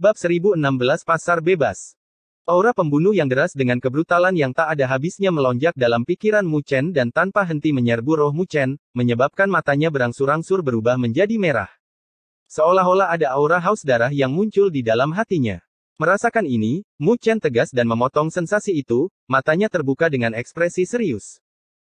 Bab 1016 Pasar Bebas Aura pembunuh yang deras dengan kebrutalan yang tak ada habisnya melonjak dalam pikiran Mu Chen dan tanpa henti menyerbu roh Mu Chen menyebabkan matanya berangsur-angsur berubah menjadi merah. Seolah-olah ada aura haus darah yang muncul di dalam hatinya. Merasakan ini, Mu Chen tegas dan memotong sensasi itu, matanya terbuka dengan ekspresi serius.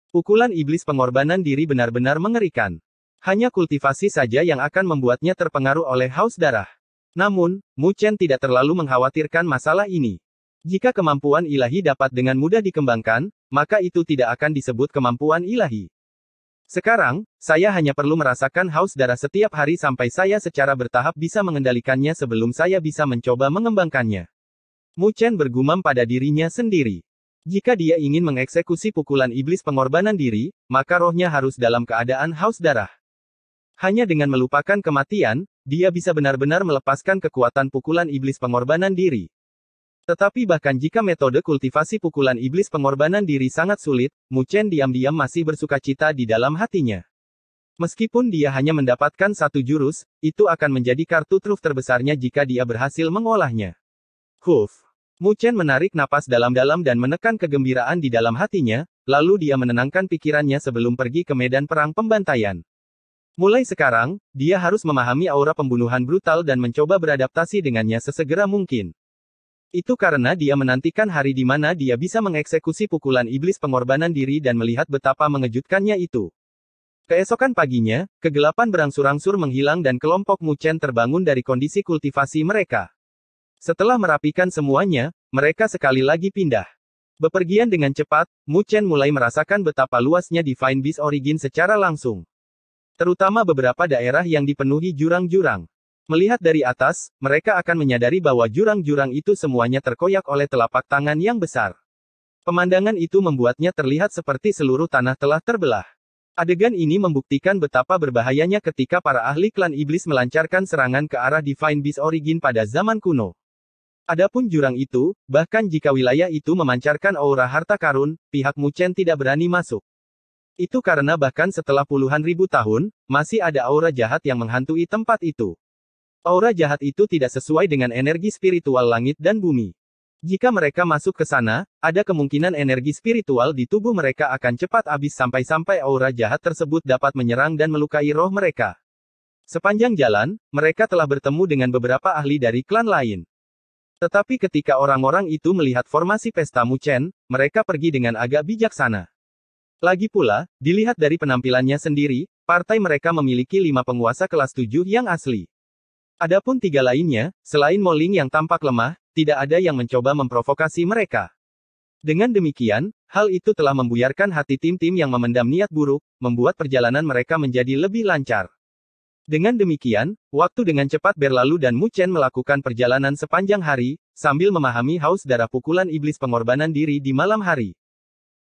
Pukulan iblis pengorbanan diri benar-benar mengerikan. Hanya kultivasi saja yang akan membuatnya terpengaruh oleh haus darah. Namun, Mu Chen tidak terlalu mengkhawatirkan masalah ini. Jika kemampuan ilahi dapat dengan mudah dikembangkan, maka itu tidak akan disebut kemampuan ilahi. Sekarang, saya hanya perlu merasakan haus darah setiap hari sampai saya secara bertahap bisa mengendalikannya sebelum saya bisa mencoba mengembangkannya. Mu Chen bergumam pada dirinya sendiri. Jika dia ingin mengeksekusi pukulan iblis pengorbanan diri, maka rohnya harus dalam keadaan haus darah. Hanya dengan melupakan kematian, dia bisa benar-benar melepaskan kekuatan pukulan iblis pengorbanan diri. Tetapi bahkan jika metode kultivasi pukulan iblis pengorbanan diri sangat sulit, Muchen diam-diam masih bersuka cita di dalam hatinya. Meskipun dia hanya mendapatkan satu jurus, itu akan menjadi kartu truf terbesarnya jika dia berhasil mengolahnya. Huf. Muchen menarik napas dalam-dalam dan menekan kegembiraan di dalam hatinya, lalu dia menenangkan pikirannya sebelum pergi ke medan perang pembantaian. Mulai sekarang, dia harus memahami aura pembunuhan brutal dan mencoba beradaptasi dengannya sesegera mungkin. Itu karena dia menantikan hari di mana dia bisa mengeksekusi pukulan iblis pengorbanan diri dan melihat betapa mengejutkannya itu. Keesokan paginya, kegelapan berangsur-angsur menghilang dan kelompok Muchen terbangun dari kondisi kultivasi mereka. Setelah merapikan semuanya, mereka sekali lagi pindah. Bepergian dengan cepat, Muchen mulai merasakan betapa luasnya Divine Beast Origin secara langsung. Terutama beberapa daerah yang dipenuhi jurang-jurang. Melihat dari atas, mereka akan menyadari bahwa jurang-jurang itu semuanya terkoyak oleh telapak tangan yang besar. Pemandangan itu membuatnya terlihat seperti seluruh tanah telah terbelah. Adegan ini membuktikan betapa berbahayanya ketika para ahli klan iblis melancarkan serangan ke arah Divine Beast Origin pada zaman kuno. Adapun jurang itu, bahkan jika wilayah itu memancarkan aura harta karun, pihak Muchen tidak berani masuk. Itu karena bahkan setelah puluhan ribu tahun, masih ada aura jahat yang menghantui tempat itu. Aura jahat itu tidak sesuai dengan energi spiritual langit dan bumi. Jika mereka masuk ke sana, ada kemungkinan energi spiritual di tubuh mereka akan cepat habis sampai-sampai aura jahat tersebut dapat menyerang dan melukai roh mereka. Sepanjang jalan, mereka telah bertemu dengan beberapa ahli dari klan lain. Tetapi ketika orang-orang itu melihat formasi pesta Muchen, mereka pergi dengan agak bijaksana. Lagi pula, dilihat dari penampilannya sendiri, partai mereka memiliki lima penguasa kelas tujuh yang asli. Adapun tiga lainnya, selain Moling yang tampak lemah, tidak ada yang mencoba memprovokasi mereka. Dengan demikian, hal itu telah membuyarkan hati tim-tim yang memendam niat buruk, membuat perjalanan mereka menjadi lebih lancar. Dengan demikian, waktu dengan cepat berlalu dan Mu Chen melakukan perjalanan sepanjang hari, sambil memahami haus darah pukulan iblis pengorbanan diri di malam hari.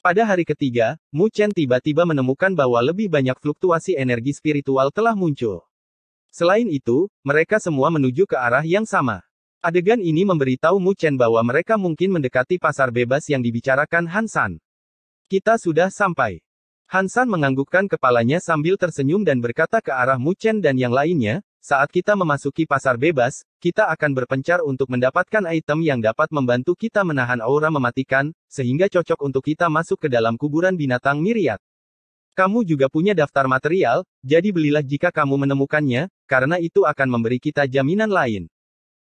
Pada hari ketiga, Mu Chen tiba-tiba menemukan bahwa lebih banyak fluktuasi energi spiritual telah muncul. Selain itu, mereka semua menuju ke arah yang sama. Adegan ini memberitahu Mu Chen bahwa mereka mungkin mendekati pasar bebas yang dibicarakan Hansan. Kita sudah sampai. Hansan menganggukkan kepalanya sambil tersenyum dan berkata ke arah Mu Chen dan yang lainnya, saat kita memasuki pasar bebas, kita akan berpencar untuk mendapatkan item yang dapat membantu kita menahan aura mematikan, sehingga cocok untuk kita masuk ke dalam kuburan binatang miriat. Kamu juga punya daftar material, jadi belilah jika kamu menemukannya, karena itu akan memberi kita jaminan lain.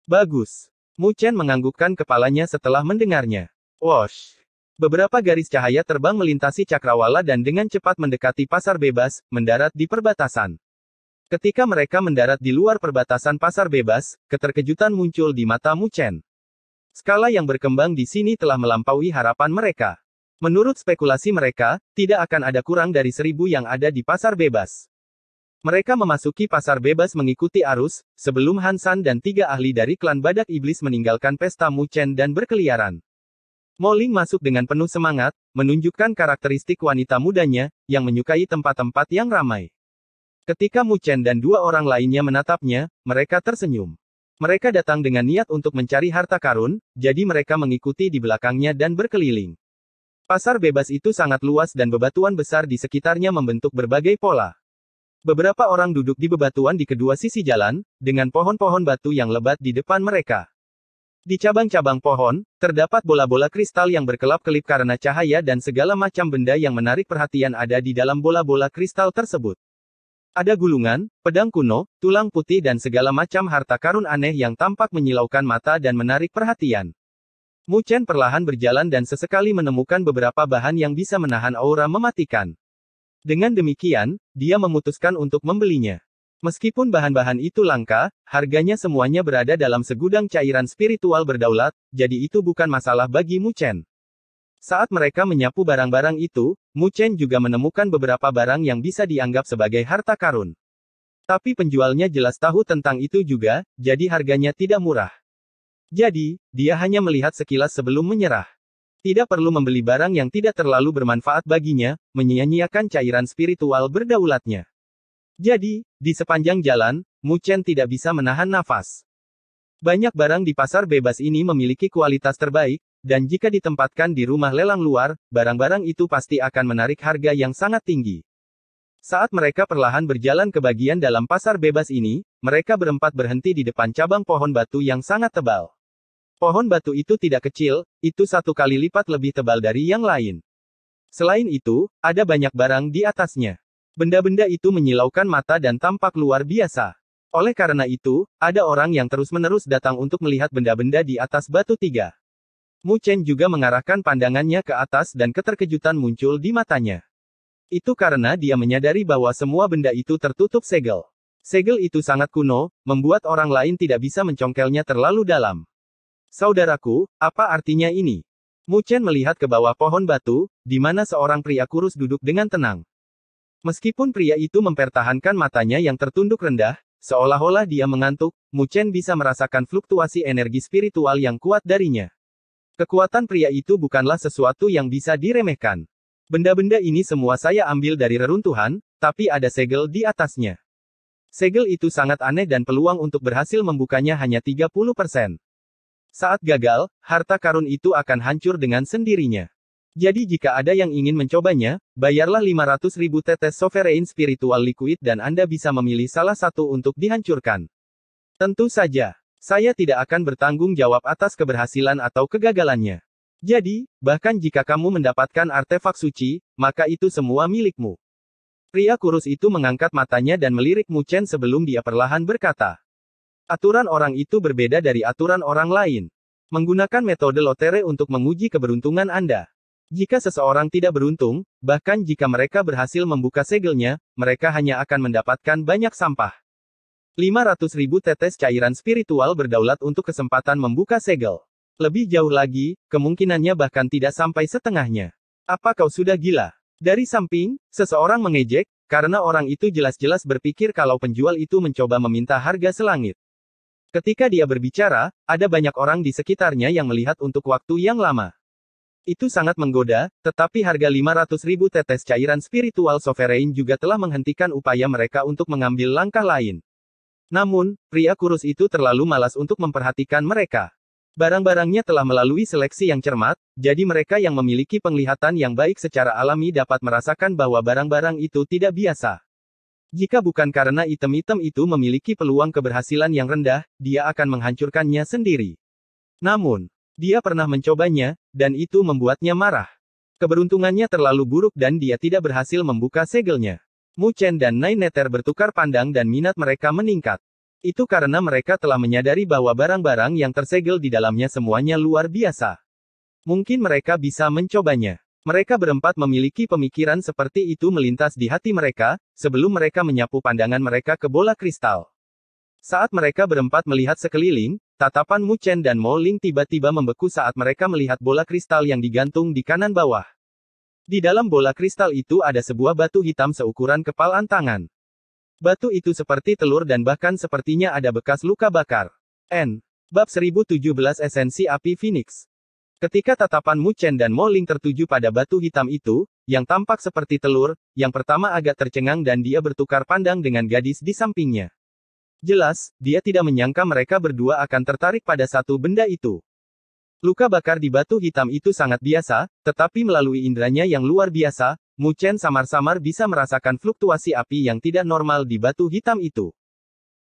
Bagus. Mu Chen menganggukkan kepalanya setelah mendengarnya. Wash. Beberapa garis cahaya terbang melintasi cakrawala dan dengan cepat mendekati pasar bebas, mendarat di perbatasan. Ketika mereka mendarat di luar perbatasan pasar bebas, keterkejutan muncul di mata Mu Chen. Skala yang berkembang di sini telah melampaui harapan mereka. Menurut spekulasi mereka, tidak akan ada kurang dari seribu yang ada di pasar bebas. Mereka memasuki pasar bebas mengikuti arus, sebelum Han dan tiga ahli dari klan Badak Iblis meninggalkan pesta Mu Chen dan berkeliaran. Ling masuk dengan penuh semangat, menunjukkan karakteristik wanita mudanya, yang menyukai tempat-tempat yang ramai. Ketika Mu Chen dan dua orang lainnya menatapnya, mereka tersenyum. Mereka datang dengan niat untuk mencari harta karun, jadi mereka mengikuti di belakangnya dan berkeliling. Pasar bebas itu sangat luas dan bebatuan besar di sekitarnya membentuk berbagai pola. Beberapa orang duduk di bebatuan di kedua sisi jalan, dengan pohon-pohon batu yang lebat di depan mereka. Di cabang-cabang pohon, terdapat bola-bola kristal yang berkelap-kelip karena cahaya dan segala macam benda yang menarik perhatian ada di dalam bola-bola kristal tersebut. Ada gulungan, pedang kuno, tulang putih dan segala macam harta karun aneh yang tampak menyilaukan mata dan menarik perhatian. Mu Chen perlahan berjalan dan sesekali menemukan beberapa bahan yang bisa menahan aura mematikan. Dengan demikian, dia memutuskan untuk membelinya. Meskipun bahan-bahan itu langka, harganya semuanya berada dalam segudang cairan spiritual berdaulat, jadi itu bukan masalah bagi Mu Chen. Saat mereka menyapu barang-barang itu, Mu Chen juga menemukan beberapa barang yang bisa dianggap sebagai harta karun. Tapi penjualnya jelas tahu tentang itu juga, jadi harganya tidak murah. Jadi, dia hanya melihat sekilas sebelum menyerah. Tidak perlu membeli barang yang tidak terlalu bermanfaat baginya, menyia-nyiakan cairan spiritual berdaulatnya. Jadi, di sepanjang jalan, Mu Chen tidak bisa menahan nafas. Banyak barang di pasar bebas ini memiliki kualitas terbaik, dan jika ditempatkan di rumah lelang luar, barang-barang itu pasti akan menarik harga yang sangat tinggi. Saat mereka perlahan berjalan ke bagian dalam pasar bebas ini, mereka berempat berhenti di depan cabang pohon batu yang sangat tebal. Pohon batu itu tidak kecil, itu satu kali lipat lebih tebal dari yang lain. Selain itu, ada banyak barang di atasnya. Benda-benda itu menyilaukan mata dan tampak luar biasa. Oleh karena itu, ada orang yang terus-menerus datang untuk melihat benda-benda di atas batu tiga. Mu Chen juga mengarahkan pandangannya ke atas dan keterkejutan muncul di matanya. Itu karena dia menyadari bahwa semua benda itu tertutup segel. Segel itu sangat kuno, membuat orang lain tidak bisa mencongkelnya terlalu dalam. Saudaraku, apa artinya ini? Mu Chen melihat ke bawah pohon batu, di mana seorang pria kurus duduk dengan tenang. Meskipun pria itu mempertahankan matanya yang tertunduk rendah, seolah-olah dia mengantuk, Mu Chen bisa merasakan fluktuasi energi spiritual yang kuat darinya. Kekuatan pria itu bukanlah sesuatu yang bisa diremehkan. Benda-benda ini semua saya ambil dari reruntuhan, tapi ada segel di atasnya. Segel itu sangat aneh dan peluang untuk berhasil membukanya hanya 30%. Saat gagal, harta karun itu akan hancur dengan sendirinya. Jadi jika ada yang ingin mencobanya, bayarlah 500 ribu tetes sovereign spiritual liquid dan Anda bisa memilih salah satu untuk dihancurkan. Tentu saja. Saya tidak akan bertanggung jawab atas keberhasilan atau kegagalannya. Jadi, bahkan jika kamu mendapatkan artefak suci, maka itu semua milikmu. Pria kurus itu mengangkat matanya dan melirik Mu Chen sebelum dia perlahan berkata. Aturan orang itu berbeda dari aturan orang lain. Menggunakan metode lotere untuk menguji keberuntungan Anda. Jika seseorang tidak beruntung, bahkan jika mereka berhasil membuka segelnya, mereka hanya akan mendapatkan banyak sampah. 500 ribu tetes cairan spiritual berdaulat untuk kesempatan membuka segel. Lebih jauh lagi, kemungkinannya bahkan tidak sampai setengahnya. Apa kau sudah gila? Dari samping, seseorang mengejek, karena orang itu jelas-jelas berpikir kalau penjual itu mencoba meminta harga selangit. Ketika dia berbicara, ada banyak orang di sekitarnya yang melihat untuk waktu yang lama. Itu sangat menggoda, tetapi harga 500 ribu tetes cairan spiritual sovereign juga telah menghentikan upaya mereka untuk mengambil langkah lain. Namun, pria kurus itu terlalu malas untuk memperhatikan mereka. Barang-barangnya telah melalui seleksi yang cermat, jadi mereka yang memiliki penglihatan yang baik secara alami dapat merasakan bahwa barang-barang itu tidak biasa. Jika bukan karena item-item itu memiliki peluang keberhasilan yang rendah, dia akan menghancurkannya sendiri. Namun, dia pernah mencobanya, dan itu membuatnya marah. Keberuntungannya terlalu buruk dan dia tidak berhasil membuka segelnya. Mu Chen dan Nai Neter bertukar pandang dan minat mereka meningkat. Itu karena mereka telah menyadari bahwa barang-barang yang tersegel di dalamnya semuanya luar biasa. Mungkin mereka bisa mencobanya. Mereka berempat memiliki pemikiran seperti itu melintas di hati mereka, sebelum mereka menyapu pandangan mereka ke bola kristal. Saat mereka berempat melihat sekeliling, tatapan Mu Chen dan Mo Ling tiba-tiba membeku saat mereka melihat bola kristal yang digantung di kanan bawah. Di dalam bola kristal itu ada sebuah batu hitam seukuran kepalan tangan. Batu itu seperti telur dan bahkan sepertinya ada bekas luka bakar. N. Bab 1017 Esensi Api Phoenix. Ketika tatapan Mu Chen dan Mo Ling tertuju pada batu hitam itu, yang tampak seperti telur, yang pertama agak tercengang dan dia bertukar pandang dengan gadis di sampingnya. Jelas, dia tidak menyangka mereka berdua akan tertarik pada satu benda itu. Luka bakar di batu hitam itu sangat biasa, tetapi melalui indranya yang luar biasa, Mu Chen samar-samar bisa merasakan fluktuasi api yang tidak normal di batu hitam itu.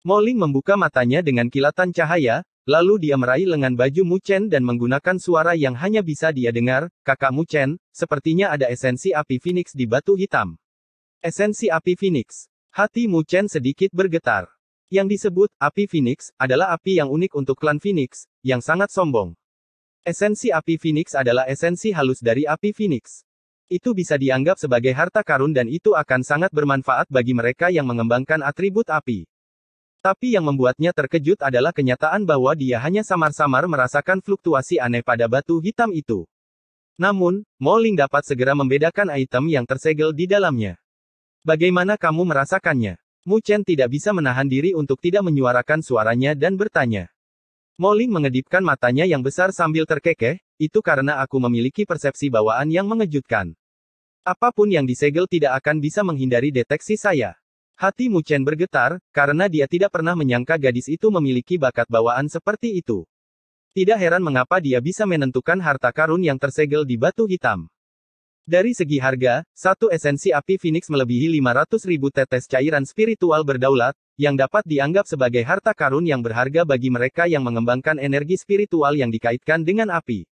Ling membuka matanya dengan kilatan cahaya, lalu dia meraih lengan baju Mu Chen dan menggunakan suara yang hanya bisa dia dengar, kakak Mu Chen, sepertinya ada esensi api Phoenix di batu hitam. Esensi api Phoenix. Hati Mu Chen sedikit bergetar. Yang disebut api Phoenix adalah api yang unik untuk klan Phoenix, yang sangat sombong. Esensi api phoenix adalah esensi halus dari api phoenix. Itu bisa dianggap sebagai harta karun dan itu akan sangat bermanfaat bagi mereka yang mengembangkan atribut api. Tapi yang membuatnya terkejut adalah kenyataan bahwa dia hanya samar-samar merasakan fluktuasi aneh pada batu hitam itu. Namun, Moling dapat segera membedakan item yang tersegel di dalamnya. Bagaimana kamu merasakannya? Mu Chen tidak bisa menahan diri untuk tidak menyuarakan suaranya dan bertanya. Moling mengedipkan matanya yang besar sambil terkekeh, itu karena aku memiliki persepsi bawaan yang mengejutkan. Apapun yang disegel tidak akan bisa menghindari deteksi saya. Hati Chen bergetar, karena dia tidak pernah menyangka gadis itu memiliki bakat bawaan seperti itu. Tidak heran mengapa dia bisa menentukan harta karun yang tersegel di batu hitam. Dari segi harga, satu esensi api phoenix melebihi 500 ribu tetes cairan spiritual berdaulat, yang dapat dianggap sebagai harta karun yang berharga bagi mereka yang mengembangkan energi spiritual yang dikaitkan dengan api.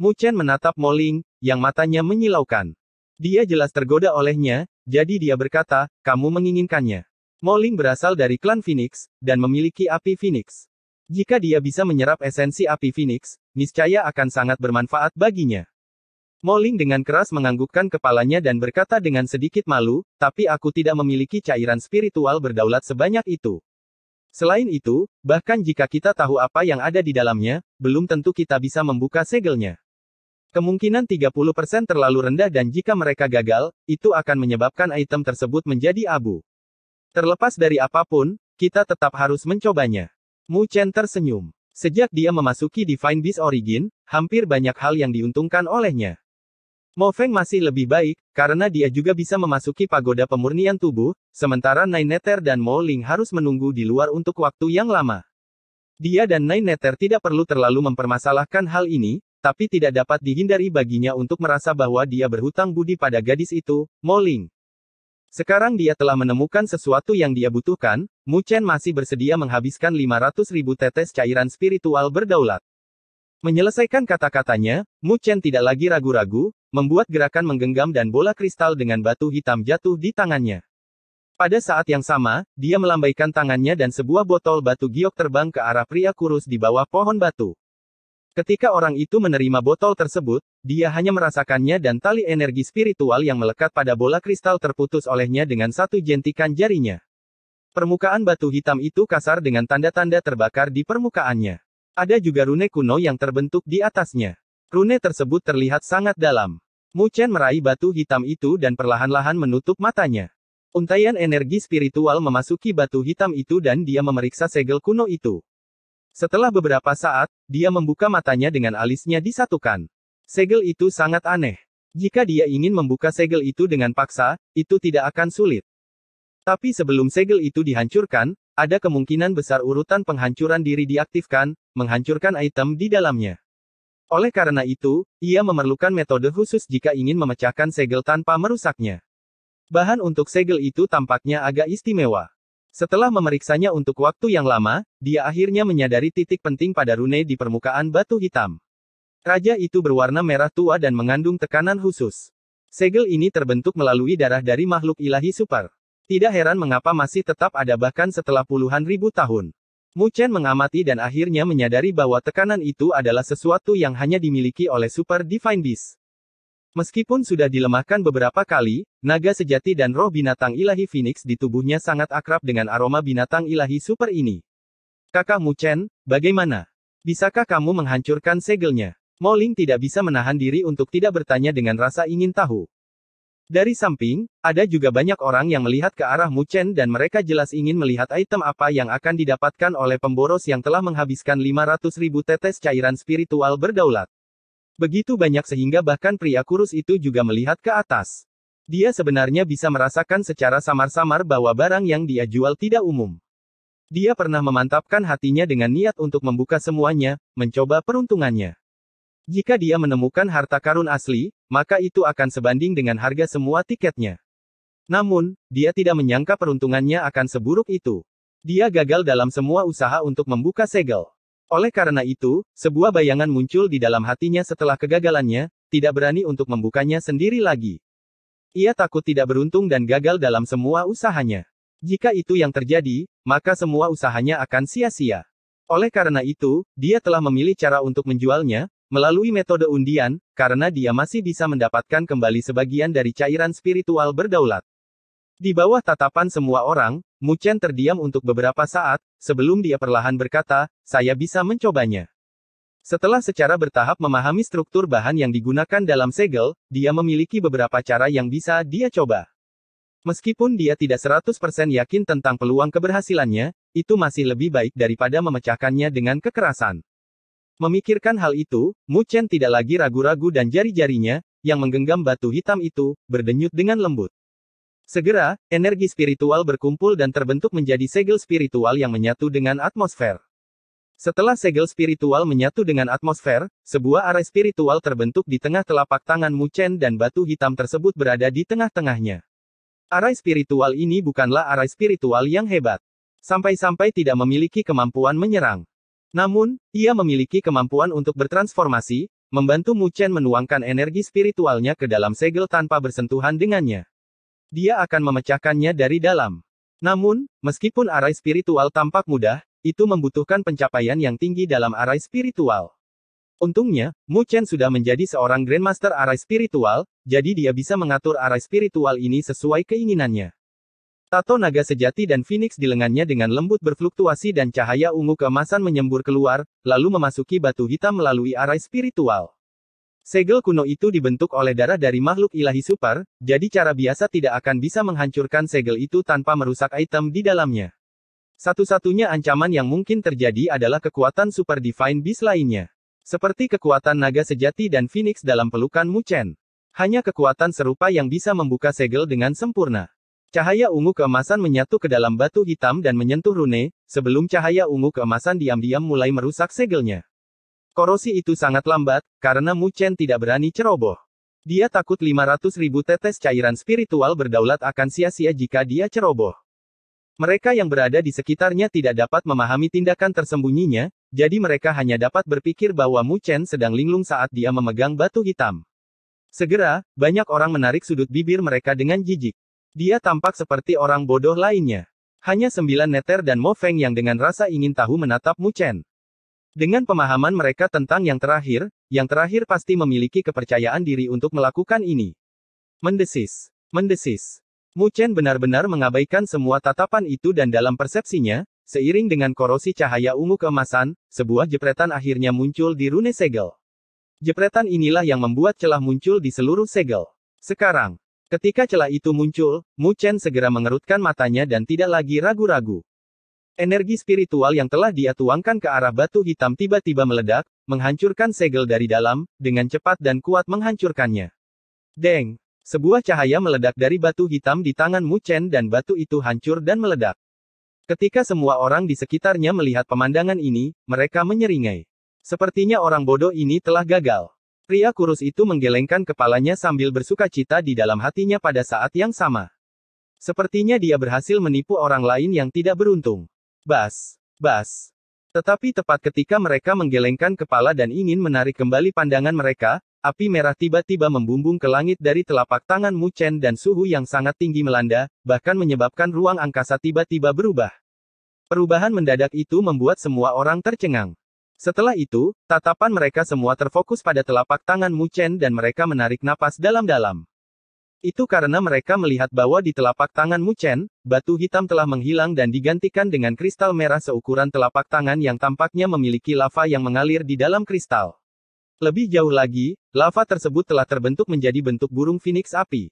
Mu Chen menatap Moling, yang matanya menyilaukan. Dia jelas tergoda olehnya, jadi dia berkata, kamu menginginkannya. Moling berasal dari klan Phoenix, dan memiliki api Phoenix. Jika dia bisa menyerap esensi api Phoenix, niscaya akan sangat bermanfaat baginya. Moling dengan keras menganggukkan kepalanya dan berkata dengan sedikit malu, tapi aku tidak memiliki cairan spiritual berdaulat sebanyak itu. Selain itu, bahkan jika kita tahu apa yang ada di dalamnya, belum tentu kita bisa membuka segelnya. Kemungkinan 30% terlalu rendah dan jika mereka gagal, itu akan menyebabkan item tersebut menjadi abu. Terlepas dari apapun, kita tetap harus mencobanya. Mu Chen tersenyum. Sejak dia memasuki Divine Beast Origin, hampir banyak hal yang diuntungkan olehnya. Mo Feng masih lebih baik, karena dia juga bisa memasuki pagoda pemurnian tubuh, sementara Nine Nether dan Mo Ling harus menunggu di luar untuk waktu yang lama. Dia dan Nine Nether tidak perlu terlalu mempermasalahkan hal ini, tapi tidak dapat dihindari baginya untuk merasa bahwa dia berhutang budi pada gadis itu, Mo Ling. Sekarang dia telah menemukan sesuatu yang dia butuhkan, Mu Chen masih bersedia menghabiskan 500 ribu tetes cairan spiritual berdaulat. Menyelesaikan kata-katanya, Mu Chen tidak lagi ragu-ragu, membuat gerakan menggenggam dan bola kristal dengan batu hitam jatuh di tangannya. Pada saat yang sama, dia melambaikan tangannya dan sebuah botol batu giok terbang ke arah pria kurus di bawah pohon batu. Ketika orang itu menerima botol tersebut, dia hanya merasakannya dan tali energi spiritual yang melekat pada bola kristal terputus olehnya dengan satu jentikan jarinya. Permukaan batu hitam itu kasar dengan tanda-tanda terbakar di permukaannya. Ada juga rune kuno yang terbentuk di atasnya. Rune tersebut terlihat sangat dalam. Mu Chen meraih batu hitam itu dan perlahan-lahan menutup matanya. Untaian energi spiritual memasuki batu hitam itu dan dia memeriksa segel kuno itu. Setelah beberapa saat, dia membuka matanya dengan alisnya disatukan. Segel itu sangat aneh. Jika dia ingin membuka segel itu dengan paksa, itu tidak akan sulit. Tapi sebelum segel itu dihancurkan, ada kemungkinan besar urutan penghancuran diri diaktifkan, menghancurkan item di dalamnya. Oleh karena itu, ia memerlukan metode khusus jika ingin memecahkan segel tanpa merusaknya. Bahan untuk segel itu tampaknya agak istimewa. Setelah memeriksanya untuk waktu yang lama, dia akhirnya menyadari titik penting pada rune di permukaan batu hitam. Raja itu berwarna merah tua dan mengandung tekanan khusus. Segel ini terbentuk melalui darah dari makhluk ilahi super. Tidak heran mengapa masih tetap ada bahkan setelah puluhan ribu tahun. Mu Chen mengamati dan akhirnya menyadari bahwa tekanan itu adalah sesuatu yang hanya dimiliki oleh Super Divine Beast. Meskipun sudah dilemahkan beberapa kali, naga sejati dan roh binatang ilahi Phoenix di tubuhnya sangat akrab dengan aroma binatang ilahi super ini. Kakak Mu Chen, bagaimana? Bisakah kamu menghancurkan segelnya? Moling tidak bisa menahan diri untuk tidak bertanya dengan rasa ingin tahu. Dari samping, ada juga banyak orang yang melihat ke arah Muchen dan mereka jelas ingin melihat item apa yang akan didapatkan oleh pemboros yang telah menghabiskan 500 ribu tetes cairan spiritual berdaulat. Begitu banyak sehingga bahkan pria kurus itu juga melihat ke atas. Dia sebenarnya bisa merasakan secara samar-samar bahwa barang yang dia jual tidak umum. Dia pernah memantapkan hatinya dengan niat untuk membuka semuanya, mencoba peruntungannya. Jika dia menemukan harta karun asli, maka itu akan sebanding dengan harga semua tiketnya. Namun, dia tidak menyangka peruntungannya akan seburuk itu. Dia gagal dalam semua usaha untuk membuka segel. Oleh karena itu, sebuah bayangan muncul di dalam hatinya setelah kegagalannya, tidak berani untuk membukanya sendiri lagi. Ia takut tidak beruntung dan gagal dalam semua usahanya. Jika itu yang terjadi, maka semua usahanya akan sia-sia. Oleh karena itu, dia telah memilih cara untuk menjualnya, melalui metode undian, karena dia masih bisa mendapatkan kembali sebagian dari cairan spiritual berdaulat. Di bawah tatapan semua orang, Mu Chen terdiam untuk beberapa saat, sebelum dia perlahan berkata, saya bisa mencobanya. Setelah secara bertahap memahami struktur bahan yang digunakan dalam segel, dia memiliki beberapa cara yang bisa dia coba. Meskipun dia tidak 100% yakin tentang peluang keberhasilannya, itu masih lebih baik daripada memecahkannya dengan kekerasan. Memikirkan hal itu, Mu Chen tidak lagi ragu-ragu dan jari-jarinya, yang menggenggam batu hitam itu, berdenyut dengan lembut. Segera, energi spiritual berkumpul dan terbentuk menjadi segel spiritual yang menyatu dengan atmosfer. Setelah segel spiritual menyatu dengan atmosfer, sebuah area spiritual terbentuk di tengah telapak tangan Mu Chen dan batu hitam tersebut berada di tengah-tengahnya. Arai spiritual ini bukanlah arai spiritual yang hebat. Sampai-sampai tidak memiliki kemampuan menyerang. Namun, ia memiliki kemampuan untuk bertransformasi, membantu Mu Chen menuangkan energi spiritualnya ke dalam segel tanpa bersentuhan dengannya. Dia akan memecahkannya dari dalam. Namun, meskipun arai spiritual tampak mudah, itu membutuhkan pencapaian yang tinggi dalam arai spiritual. Untungnya, Mu Chen sudah menjadi seorang Grandmaster arai spiritual, jadi dia bisa mengatur arai spiritual ini sesuai keinginannya. Tato naga sejati dan Phoenix di lengannya dengan lembut berfluktuasi dan cahaya ungu kemasan menyembur keluar, lalu memasuki batu hitam melalui arai spiritual. Segel kuno itu dibentuk oleh darah dari makhluk ilahi super, jadi cara biasa tidak akan bisa menghancurkan segel itu tanpa merusak item di dalamnya. Satu-satunya ancaman yang mungkin terjadi adalah kekuatan super divine bis lainnya. Seperti kekuatan naga sejati dan Phoenix dalam pelukan Mu Chen. Hanya kekuatan serupa yang bisa membuka segel dengan sempurna. Cahaya ungu keemasan menyatu ke dalam batu hitam dan menyentuh Rune, sebelum cahaya ungu keemasan diam-diam mulai merusak segelnya. Korosi itu sangat lambat, karena Mu Chen tidak berani ceroboh. Dia takut 500 ribu tetes cairan spiritual berdaulat akan sia-sia jika dia ceroboh. Mereka yang berada di sekitarnya tidak dapat memahami tindakan tersembunyinya, jadi mereka hanya dapat berpikir bahwa Mu Chen sedang linglung saat dia memegang batu hitam. Segera, banyak orang menarik sudut bibir mereka dengan jijik. Dia tampak seperti orang bodoh lainnya. Hanya sembilan neter dan Mo Feng yang dengan rasa ingin tahu menatap Mu Chen. Dengan pemahaman mereka tentang yang terakhir, yang terakhir pasti memiliki kepercayaan diri untuk melakukan ini. Mendesis. Mendesis. Mu Chen benar-benar mengabaikan semua tatapan itu dan dalam persepsinya, seiring dengan korosi cahaya ungu keemasan, sebuah jepretan akhirnya muncul di rune segel. Jepretan inilah yang membuat celah muncul di seluruh segel. Sekarang, Ketika celah itu muncul, Mu Chen segera mengerutkan matanya dan tidak lagi ragu-ragu. Energi spiritual yang telah dia tuangkan ke arah batu hitam tiba-tiba meledak, menghancurkan segel dari dalam, dengan cepat dan kuat menghancurkannya. Deng! Sebuah cahaya meledak dari batu hitam di tangan Mu Chen dan batu itu hancur dan meledak. Ketika semua orang di sekitarnya melihat pemandangan ini, mereka menyeringai. Sepertinya orang bodoh ini telah gagal. Pria kurus itu menggelengkan kepalanya sambil bersuka cita di dalam hatinya pada saat yang sama. Sepertinya dia berhasil menipu orang lain yang tidak beruntung. Bas, bas. Tetapi tepat ketika mereka menggelengkan kepala dan ingin menarik kembali pandangan mereka, api merah tiba-tiba membumbung ke langit dari telapak tangan Mu Chen dan suhu yang sangat tinggi melanda, bahkan menyebabkan ruang angkasa tiba-tiba berubah. Perubahan mendadak itu membuat semua orang tercengang. Setelah itu, tatapan mereka semua terfokus pada telapak tangan Mu Chen dan mereka menarik napas dalam-dalam. Itu karena mereka melihat bahwa di telapak tangan Mu Chen, batu hitam telah menghilang dan digantikan dengan kristal merah seukuran telapak tangan yang tampaknya memiliki lava yang mengalir di dalam kristal. Lebih jauh lagi, lava tersebut telah terbentuk menjadi bentuk burung phoenix api.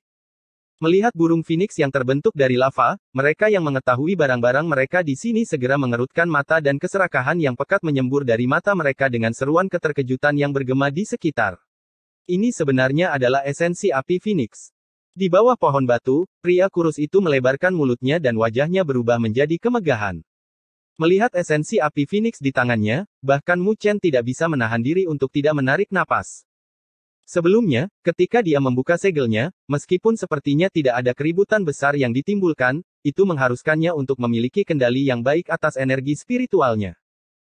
Melihat burung phoenix yang terbentuk dari lava, mereka yang mengetahui barang-barang mereka di sini segera mengerutkan mata dan keserakahan yang pekat menyembur dari mata mereka dengan seruan keterkejutan yang bergema di sekitar. Ini sebenarnya adalah esensi api phoenix. Di bawah pohon batu, pria kurus itu melebarkan mulutnya dan wajahnya berubah menjadi kemegahan. Melihat esensi api phoenix di tangannya, bahkan Mu Chen tidak bisa menahan diri untuk tidak menarik napas. Sebelumnya, ketika dia membuka segelnya, meskipun sepertinya tidak ada keributan besar yang ditimbulkan, itu mengharuskannya untuk memiliki kendali yang baik atas energi spiritualnya.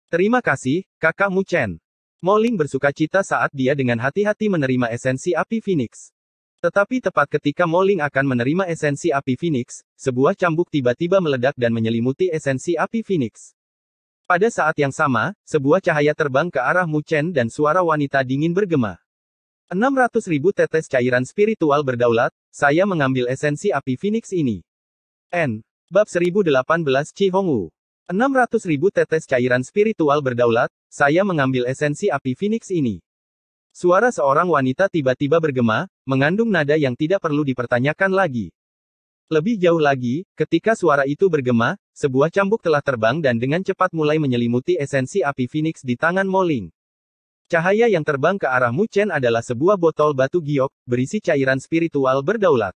Terima kasih, Kakak Mu Chen. Moling bersuka cita saat dia dengan hati-hati menerima esensi api Phoenix. Tetapi tepat ketika Moling akan menerima esensi api Phoenix, sebuah cambuk tiba-tiba meledak dan menyelimuti esensi api Phoenix. Pada saat yang sama, sebuah cahaya terbang ke arah Mu Chen dan suara wanita dingin bergema. 600.000 tetes cairan spiritual berdaulat, saya mengambil esensi api Phoenix ini. N. Bab 1018 Cihongwu. 600.000 tetes cairan spiritual berdaulat, saya mengambil esensi api Phoenix ini. Suara seorang wanita tiba-tiba bergema, mengandung nada yang tidak perlu dipertanyakan lagi. Lebih jauh lagi, ketika suara itu bergema, sebuah cambuk telah terbang dan dengan cepat mulai menyelimuti esensi api Phoenix di tangan Moling. Cahaya yang terbang ke arah Mu Chen adalah sebuah botol batu giok, berisi cairan spiritual berdaulat.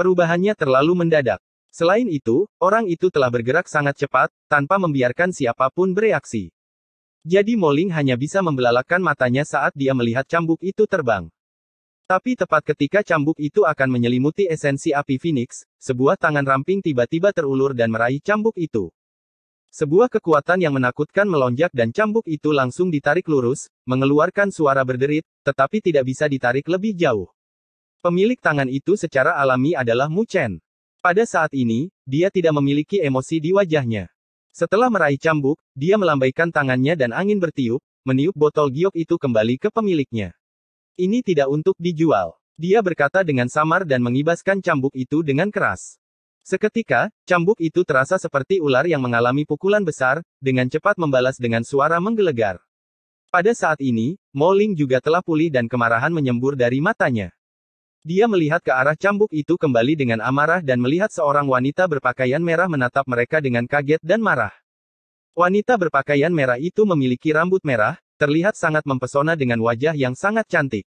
Perubahannya terlalu mendadak. Selain itu, orang itu telah bergerak sangat cepat, tanpa membiarkan siapapun bereaksi. Jadi Moling hanya bisa membelalakan matanya saat dia melihat cambuk itu terbang. Tapi tepat ketika cambuk itu akan menyelimuti esensi api Phoenix, sebuah tangan ramping tiba-tiba terulur dan meraih cambuk itu. Sebuah kekuatan yang menakutkan melonjak dan cambuk itu langsung ditarik lurus, mengeluarkan suara berderit, tetapi tidak bisa ditarik lebih jauh. Pemilik tangan itu secara alami adalah Mu Chen. Pada saat ini, dia tidak memiliki emosi di wajahnya. Setelah meraih cambuk, dia melambaikan tangannya dan angin bertiup, meniup botol giok itu kembali ke pemiliknya. Ini tidak untuk dijual. Dia berkata dengan samar dan mengibaskan cambuk itu dengan keras. Seketika, cambuk itu terasa seperti ular yang mengalami pukulan besar, dengan cepat membalas dengan suara menggelegar. Pada saat ini, Moling juga telah pulih dan kemarahan menyembur dari matanya. Dia melihat ke arah cambuk itu kembali dengan amarah dan melihat seorang wanita berpakaian merah menatap mereka dengan kaget dan marah. Wanita berpakaian merah itu memiliki rambut merah, terlihat sangat mempesona dengan wajah yang sangat cantik.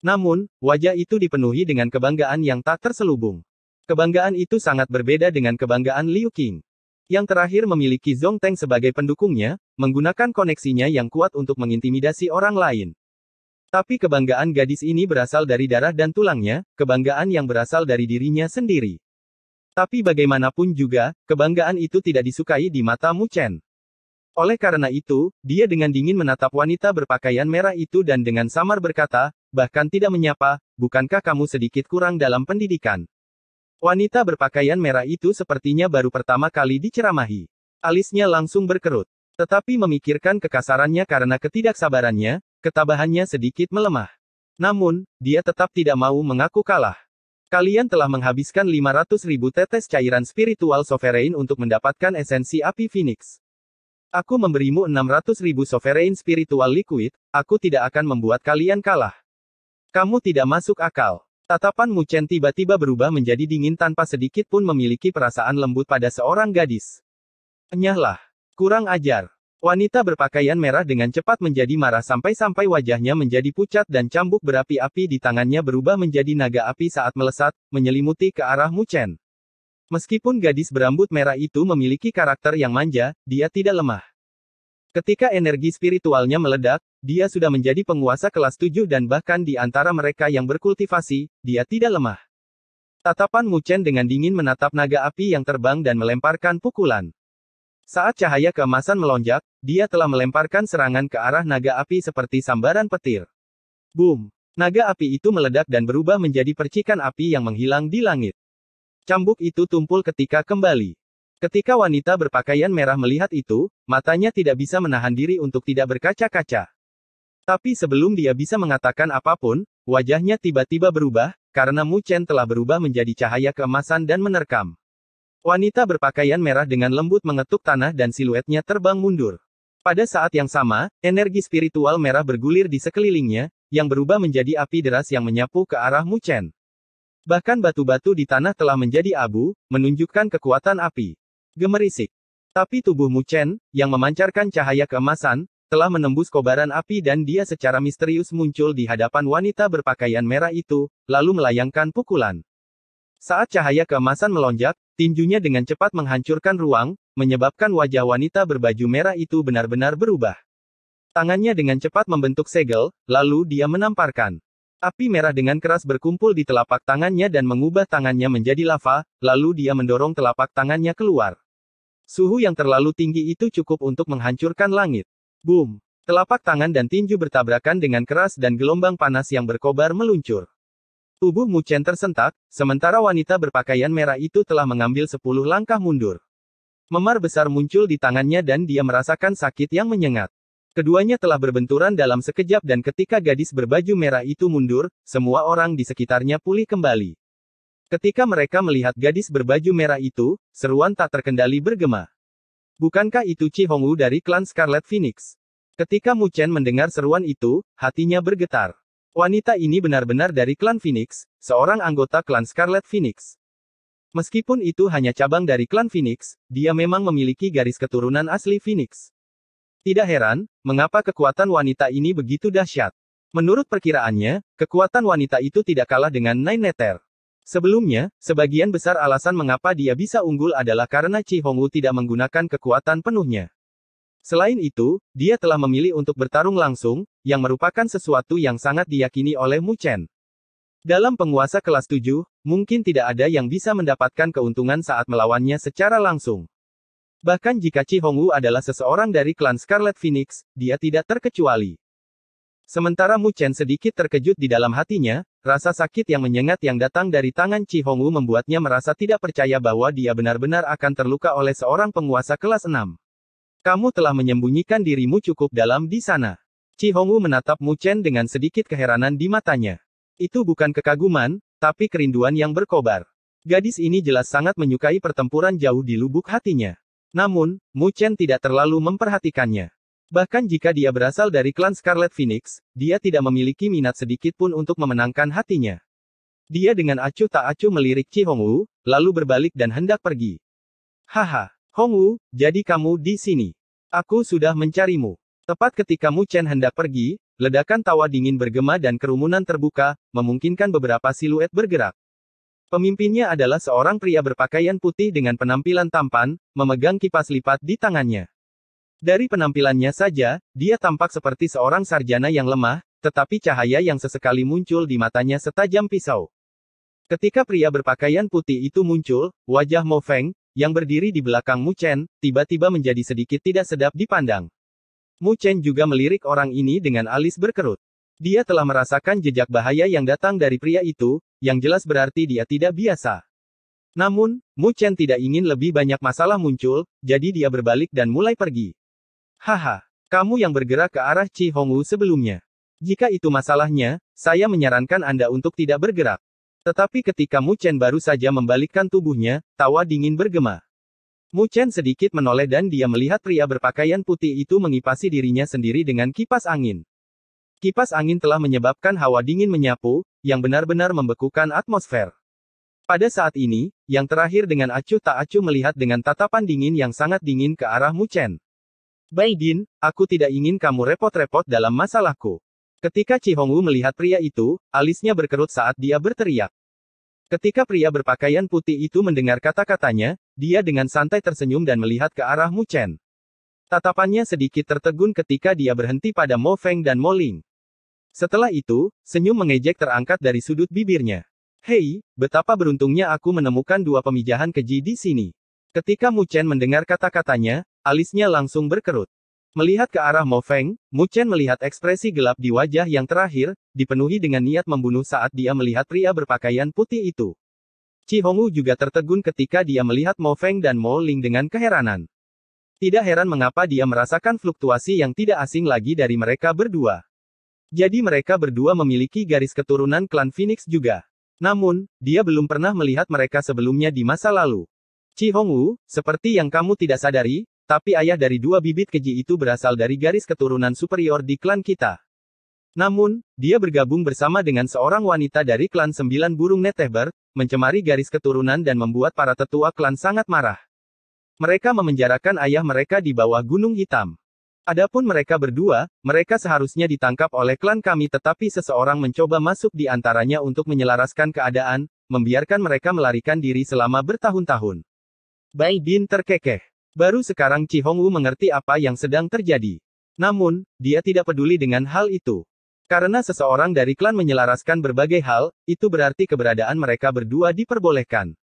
Namun, wajah itu dipenuhi dengan kebanggaan yang tak terselubung. Kebanggaan itu sangat berbeda dengan kebanggaan Liu Qing. Yang terakhir memiliki Zhong Teng sebagai pendukungnya, menggunakan koneksinya yang kuat untuk mengintimidasi orang lain. Tapi kebanggaan gadis ini berasal dari darah dan tulangnya, kebanggaan yang berasal dari dirinya sendiri. Tapi bagaimanapun juga, kebanggaan itu tidak disukai di mata Mu Chen. Oleh karena itu, dia dengan dingin menatap wanita berpakaian merah itu dan dengan samar berkata, bahkan tidak menyapa, bukankah kamu sedikit kurang dalam pendidikan? Wanita berpakaian merah itu sepertinya baru pertama kali diceramahi. Alisnya langsung berkerut. Tetapi memikirkan kekasarannya karena ketidaksabarannya, ketabahannya sedikit melemah. Namun, dia tetap tidak mau mengaku kalah. Kalian telah menghabiskan 500 ribu tetes cairan spiritual sovereign untuk mendapatkan esensi api phoenix. Aku memberimu 600 ribu sovereign spiritual liquid, aku tidak akan membuat kalian kalah. Kamu tidak masuk akal. Tatapan Mu Chen tiba-tiba berubah menjadi dingin tanpa sedikit pun memiliki perasaan lembut pada seorang gadis. Enyahlah. Kurang ajar. Wanita berpakaian merah dengan cepat menjadi marah sampai-sampai wajahnya menjadi pucat dan cambuk berapi-api di tangannya berubah menjadi naga api saat melesat, menyelimuti ke arah Mu Chen. Meskipun gadis berambut merah itu memiliki karakter yang manja, dia tidak lemah. Ketika energi spiritualnya meledak, dia sudah menjadi penguasa kelas tujuh dan bahkan di antara mereka yang berkultivasi, dia tidak lemah. Tatapan Muchen dengan dingin menatap naga api yang terbang dan melemparkan pukulan. Saat cahaya keemasan melonjak, dia telah melemparkan serangan ke arah naga api seperti sambaran petir. Boom! Naga api itu meledak dan berubah menjadi percikan api yang menghilang di langit. Cambuk itu tumpul ketika kembali. Ketika wanita berpakaian merah melihat itu, matanya tidak bisa menahan diri untuk tidak berkaca-kaca. Tapi sebelum dia bisa mengatakan apapun, wajahnya tiba-tiba berubah, karena Mu Chen telah berubah menjadi cahaya keemasan dan menerkam. Wanita berpakaian merah dengan lembut mengetuk tanah dan siluetnya terbang mundur. Pada saat yang sama, energi spiritual merah bergulir di sekelilingnya, yang berubah menjadi api deras yang menyapu ke arah Mu Chen. Bahkan batu-batu di tanah telah menjadi abu, menunjukkan kekuatan api. Gemerisik. Tapi tubuhmu Chen, yang memancarkan cahaya keemasan, telah menembus kobaran api dan dia secara misterius muncul di hadapan wanita berpakaian merah itu, lalu melayangkan pukulan. Saat cahaya keemasan melonjak, tinjunya dengan cepat menghancurkan ruang, menyebabkan wajah wanita berbaju merah itu benar-benar berubah. Tangannya dengan cepat membentuk segel, lalu dia menamparkan. Api merah dengan keras berkumpul di telapak tangannya dan mengubah tangannya menjadi lava, lalu dia mendorong telapak tangannya keluar. Suhu yang terlalu tinggi itu cukup untuk menghancurkan langit. Boom! Telapak tangan dan tinju bertabrakan dengan keras dan gelombang panas yang berkobar meluncur. Tubuh Mucen tersentak, sementara wanita berpakaian merah itu telah mengambil sepuluh langkah mundur. Memar besar muncul di tangannya dan dia merasakan sakit yang menyengat. Keduanya telah berbenturan dalam sekejap dan ketika gadis berbaju merah itu mundur, semua orang di sekitarnya pulih kembali. Ketika mereka melihat gadis berbaju merah itu, seruan tak terkendali bergema. Bukankah itu Chi Hongwu dari klan Scarlet Phoenix? Ketika Mu Chen mendengar seruan itu, hatinya bergetar. Wanita ini benar-benar dari klan Phoenix, seorang anggota klan Scarlet Phoenix. Meskipun itu hanya cabang dari klan Phoenix, dia memang memiliki garis keturunan asli Phoenix. Tidak heran, mengapa kekuatan wanita ini begitu dahsyat. Menurut perkiraannya, kekuatan wanita itu tidak kalah dengan Nine Nether. Sebelumnya, sebagian besar alasan mengapa dia bisa unggul adalah karena Chi Hongwu tidak menggunakan kekuatan penuhnya. Selain itu, dia telah memilih untuk bertarung langsung, yang merupakan sesuatu yang sangat diyakini oleh Mu Chen. Dalam penguasa kelas 7, mungkin tidak ada yang bisa mendapatkan keuntungan saat melawannya secara langsung. Bahkan jika Chi Hongwu adalah seseorang dari klan Scarlet Phoenix, dia tidak terkecuali. Sementara Mu Chen sedikit terkejut di dalam hatinya, rasa sakit yang menyengat yang datang dari tangan Chi Hongwu membuatnya merasa tidak percaya bahwa dia benar-benar akan terluka oleh seorang penguasa kelas 6. Kamu telah menyembunyikan dirimu cukup dalam di sana. Chi Hongwu menatap Mu Chen dengan sedikit keheranan di matanya. Itu bukan kekaguman, tapi kerinduan yang berkobar. Gadis ini jelas sangat menyukai pertempuran jauh di lubuk hatinya. Namun, Mu Chen tidak terlalu memperhatikannya. Bahkan jika dia berasal dari klan Scarlet Phoenix, dia tidak memiliki minat sedikit pun untuk memenangkan hatinya. Dia dengan acuh tak acuh melirik Chi Hongwu, lalu berbalik dan hendak pergi. Haha, Hongwu, jadi kamu di sini. Aku sudah mencarimu. Tepat ketika Mu Chen hendak pergi, ledakan tawa dingin bergema dan kerumunan terbuka, memungkinkan beberapa siluet bergerak. Pemimpinnya adalah seorang pria berpakaian putih dengan penampilan tampan, memegang kipas lipat di tangannya. Dari penampilannya saja, dia tampak seperti seorang sarjana yang lemah, tetapi cahaya yang sesekali muncul di matanya setajam pisau. Ketika pria berpakaian putih itu muncul, wajah Mo Feng, yang berdiri di belakang Mu Chen, tiba-tiba menjadi sedikit tidak sedap dipandang. Mu Chen juga melirik orang ini dengan alis berkerut. Dia telah merasakan jejak bahaya yang datang dari pria itu, yang jelas berarti dia tidak biasa. Namun, Mu Chen tidak ingin lebih banyak masalah muncul, jadi dia berbalik dan mulai pergi. Haha, kamu yang bergerak ke arah Chi Hongwu sebelumnya. Jika itu masalahnya, saya menyarankan Anda untuk tidak bergerak. Tetapi ketika Mu Chen baru saja membalikkan tubuhnya, tawa dingin bergema. Mu Chen sedikit menoleh dan dia melihat pria berpakaian putih itu mengipasi dirinya sendiri dengan kipas angin. Kipas angin telah menyebabkan hawa dingin menyapu, yang benar-benar membekukan atmosfer. Pada saat ini, yang terakhir dengan acuh tak acuh melihat dengan tatapan dingin yang sangat dingin ke arah Mu Bai Baidin, aku tidak ingin kamu repot-repot dalam masalahku. Ketika Wu melihat pria itu, alisnya berkerut saat dia berteriak. Ketika pria berpakaian putih itu mendengar kata-katanya, dia dengan santai tersenyum dan melihat ke arah Mu Chen. Tatapannya sedikit tertegun ketika dia berhenti pada Mo Feng dan Mo Ling. Setelah itu, senyum mengejek terangkat dari sudut bibirnya. Hei, betapa beruntungnya aku menemukan dua pemijahan keji di sini. Ketika Mu Chen mendengar kata-katanya, alisnya langsung berkerut. Melihat ke arah Mo Feng, Mu Chen melihat ekspresi gelap di wajah yang terakhir, dipenuhi dengan niat membunuh saat dia melihat pria berpakaian putih itu. Chi Hongwu juga tertegun ketika dia melihat Mo Feng dan Mo Ling dengan keheranan. Tidak heran mengapa dia merasakan fluktuasi yang tidak asing lagi dari mereka berdua. Jadi mereka berdua memiliki garis keturunan klan Phoenix juga. Namun, dia belum pernah melihat mereka sebelumnya di masa lalu. Chi Hongwu, seperti yang kamu tidak sadari, tapi ayah dari dua bibit keji itu berasal dari garis keturunan superior di klan kita. Namun, dia bergabung bersama dengan seorang wanita dari klan sembilan burung neteber, mencemari garis keturunan dan membuat para tetua klan sangat marah. Mereka memenjarakan ayah mereka di bawah gunung hitam. Adapun mereka berdua, mereka seharusnya ditangkap oleh klan kami tetapi seseorang mencoba masuk di antaranya untuk menyelaraskan keadaan, membiarkan mereka melarikan diri selama bertahun-tahun. Bai Bin terkekeh. Baru sekarang Chi Hongwu mengerti apa yang sedang terjadi. Namun, dia tidak peduli dengan hal itu. Karena seseorang dari klan menyelaraskan berbagai hal, itu berarti keberadaan mereka berdua diperbolehkan.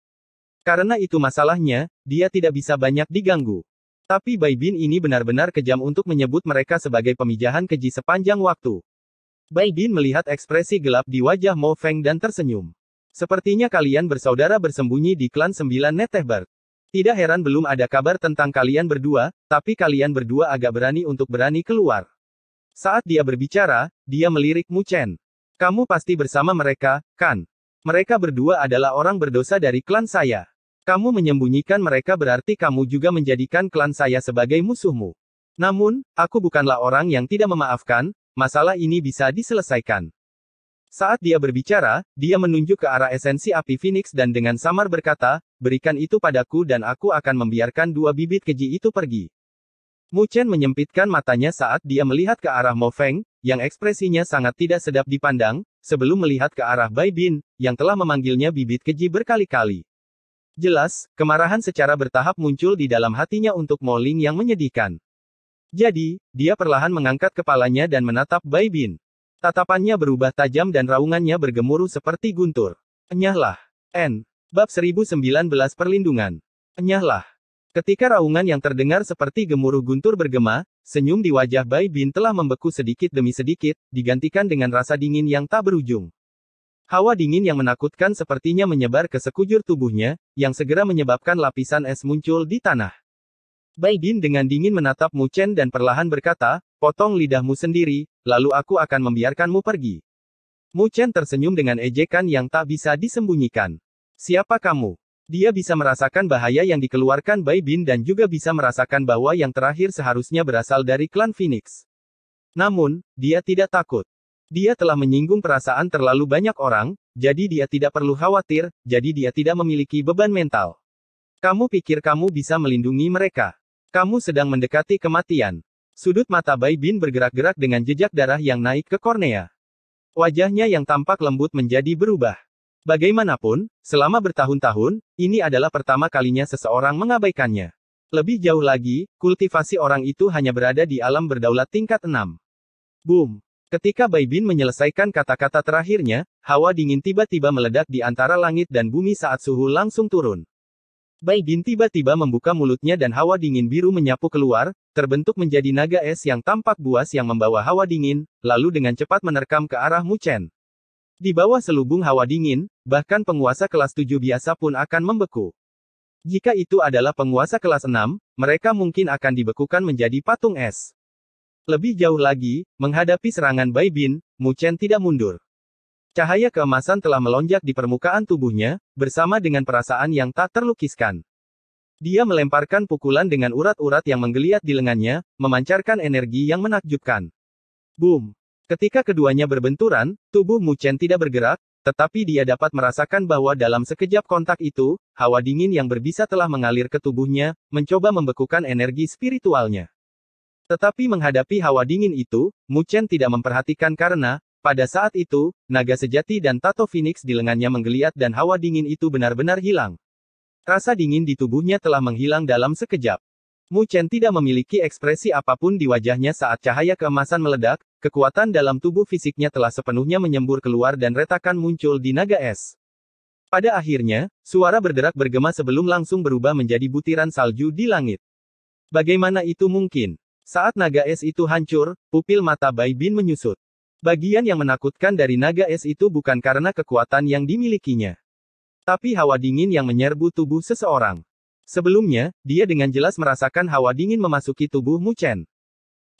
Karena itu masalahnya, dia tidak bisa banyak diganggu. Tapi Bai Bin ini benar-benar kejam untuk menyebut mereka sebagai pemijahan keji sepanjang waktu. Bai Bin melihat ekspresi gelap di wajah Mo Feng dan tersenyum. Sepertinya kalian bersaudara bersembunyi di klan sembilan Netehbert. Tidak heran belum ada kabar tentang kalian berdua, tapi kalian berdua agak berani untuk berani keluar. Saat dia berbicara, dia melirik Mu Chen. Kamu pasti bersama mereka, kan? Mereka berdua adalah orang berdosa dari klan saya. Kamu menyembunyikan mereka berarti kamu juga menjadikan klan saya sebagai musuhmu. Namun, aku bukanlah orang yang tidak memaafkan, masalah ini bisa diselesaikan. Saat dia berbicara, dia menunjuk ke arah esensi api Phoenix dan dengan samar berkata, berikan itu padaku dan aku akan membiarkan dua bibit keji itu pergi. Mu Chen menyempitkan matanya saat dia melihat ke arah Mo Feng, yang ekspresinya sangat tidak sedap dipandang, sebelum melihat ke arah Bai Bin, yang telah memanggilnya bibit keji berkali-kali. Jelas, kemarahan secara bertahap muncul di dalam hatinya untuk Moling yang menyedihkan. Jadi, dia perlahan mengangkat kepalanya dan menatap Bai Bin. Tatapannya berubah tajam dan raungannya bergemuruh seperti guntur. Enyahlah. N. Bab 1019 Perlindungan. Enyahlah. Ketika raungan yang terdengar seperti gemuruh guntur bergema, senyum di wajah Bai Bin telah membeku sedikit demi sedikit, digantikan dengan rasa dingin yang tak berujung. Hawa dingin yang menakutkan sepertinya menyebar ke sekujur tubuhnya, yang segera menyebabkan lapisan es muncul di tanah. Baidin dengan dingin menatap Mu Chen dan perlahan berkata, potong lidahmu sendiri, lalu aku akan membiarkanmu pergi. Mu Chen tersenyum dengan ejekan yang tak bisa disembunyikan. Siapa kamu? Dia bisa merasakan bahaya yang dikeluarkan Bai Bin dan juga bisa merasakan bahwa yang terakhir seharusnya berasal dari klan Phoenix. Namun, dia tidak takut. Dia telah menyinggung perasaan terlalu banyak orang, jadi dia tidak perlu khawatir, jadi dia tidak memiliki beban mental. Kamu pikir kamu bisa melindungi mereka? Kamu sedang mendekati kematian. Sudut mata Bai Bin bergerak-gerak dengan jejak darah yang naik ke kornea. Wajahnya yang tampak lembut menjadi berubah. Bagaimanapun, selama bertahun-tahun, ini adalah pertama kalinya seseorang mengabaikannya. Lebih jauh lagi, kultivasi orang itu hanya berada di alam berdaulat tingkat 6. Boom! Ketika Bai Bin menyelesaikan kata-kata terakhirnya, hawa dingin tiba-tiba meledak di antara langit dan bumi saat suhu langsung turun. Bai Bin tiba-tiba membuka mulutnya dan hawa dingin biru menyapu keluar, terbentuk menjadi naga es yang tampak buas yang membawa hawa dingin, lalu dengan cepat menerkam ke arah Mu Chen. Di bawah selubung hawa dingin, bahkan penguasa kelas 7 biasa pun akan membeku. Jika itu adalah penguasa kelas 6, mereka mungkin akan dibekukan menjadi patung es. Lebih jauh lagi, menghadapi serangan Bai Bin, Mu Chen tidak mundur. Cahaya keemasan telah melonjak di permukaan tubuhnya, bersama dengan perasaan yang tak terlukiskan. Dia melemparkan pukulan dengan urat-urat yang menggeliat di lengannya, memancarkan energi yang menakjubkan. Boom! Ketika keduanya berbenturan, tubuh Mu Chen tidak bergerak, tetapi dia dapat merasakan bahwa dalam sekejap kontak itu, hawa dingin yang berbisa telah mengalir ke tubuhnya, mencoba membekukan energi spiritualnya. Tetapi menghadapi hawa dingin itu, Muchen tidak memperhatikan karena, pada saat itu, naga sejati dan tato phoenix di lengannya menggeliat dan hawa dingin itu benar-benar hilang. Rasa dingin di tubuhnya telah menghilang dalam sekejap. Mu Chen tidak memiliki ekspresi apapun di wajahnya saat cahaya keemasan meledak, kekuatan dalam tubuh fisiknya telah sepenuhnya menyembur keluar dan retakan muncul di naga es. Pada akhirnya, suara berderak bergema sebelum langsung berubah menjadi butiran salju di langit. Bagaimana itu mungkin? Saat naga es itu hancur, pupil mata Bai Bin menyusut. Bagian yang menakutkan dari naga es itu bukan karena kekuatan yang dimilikinya. Tapi hawa dingin yang menyerbu tubuh seseorang. Sebelumnya, dia dengan jelas merasakan hawa dingin memasuki tubuh Mu Chen.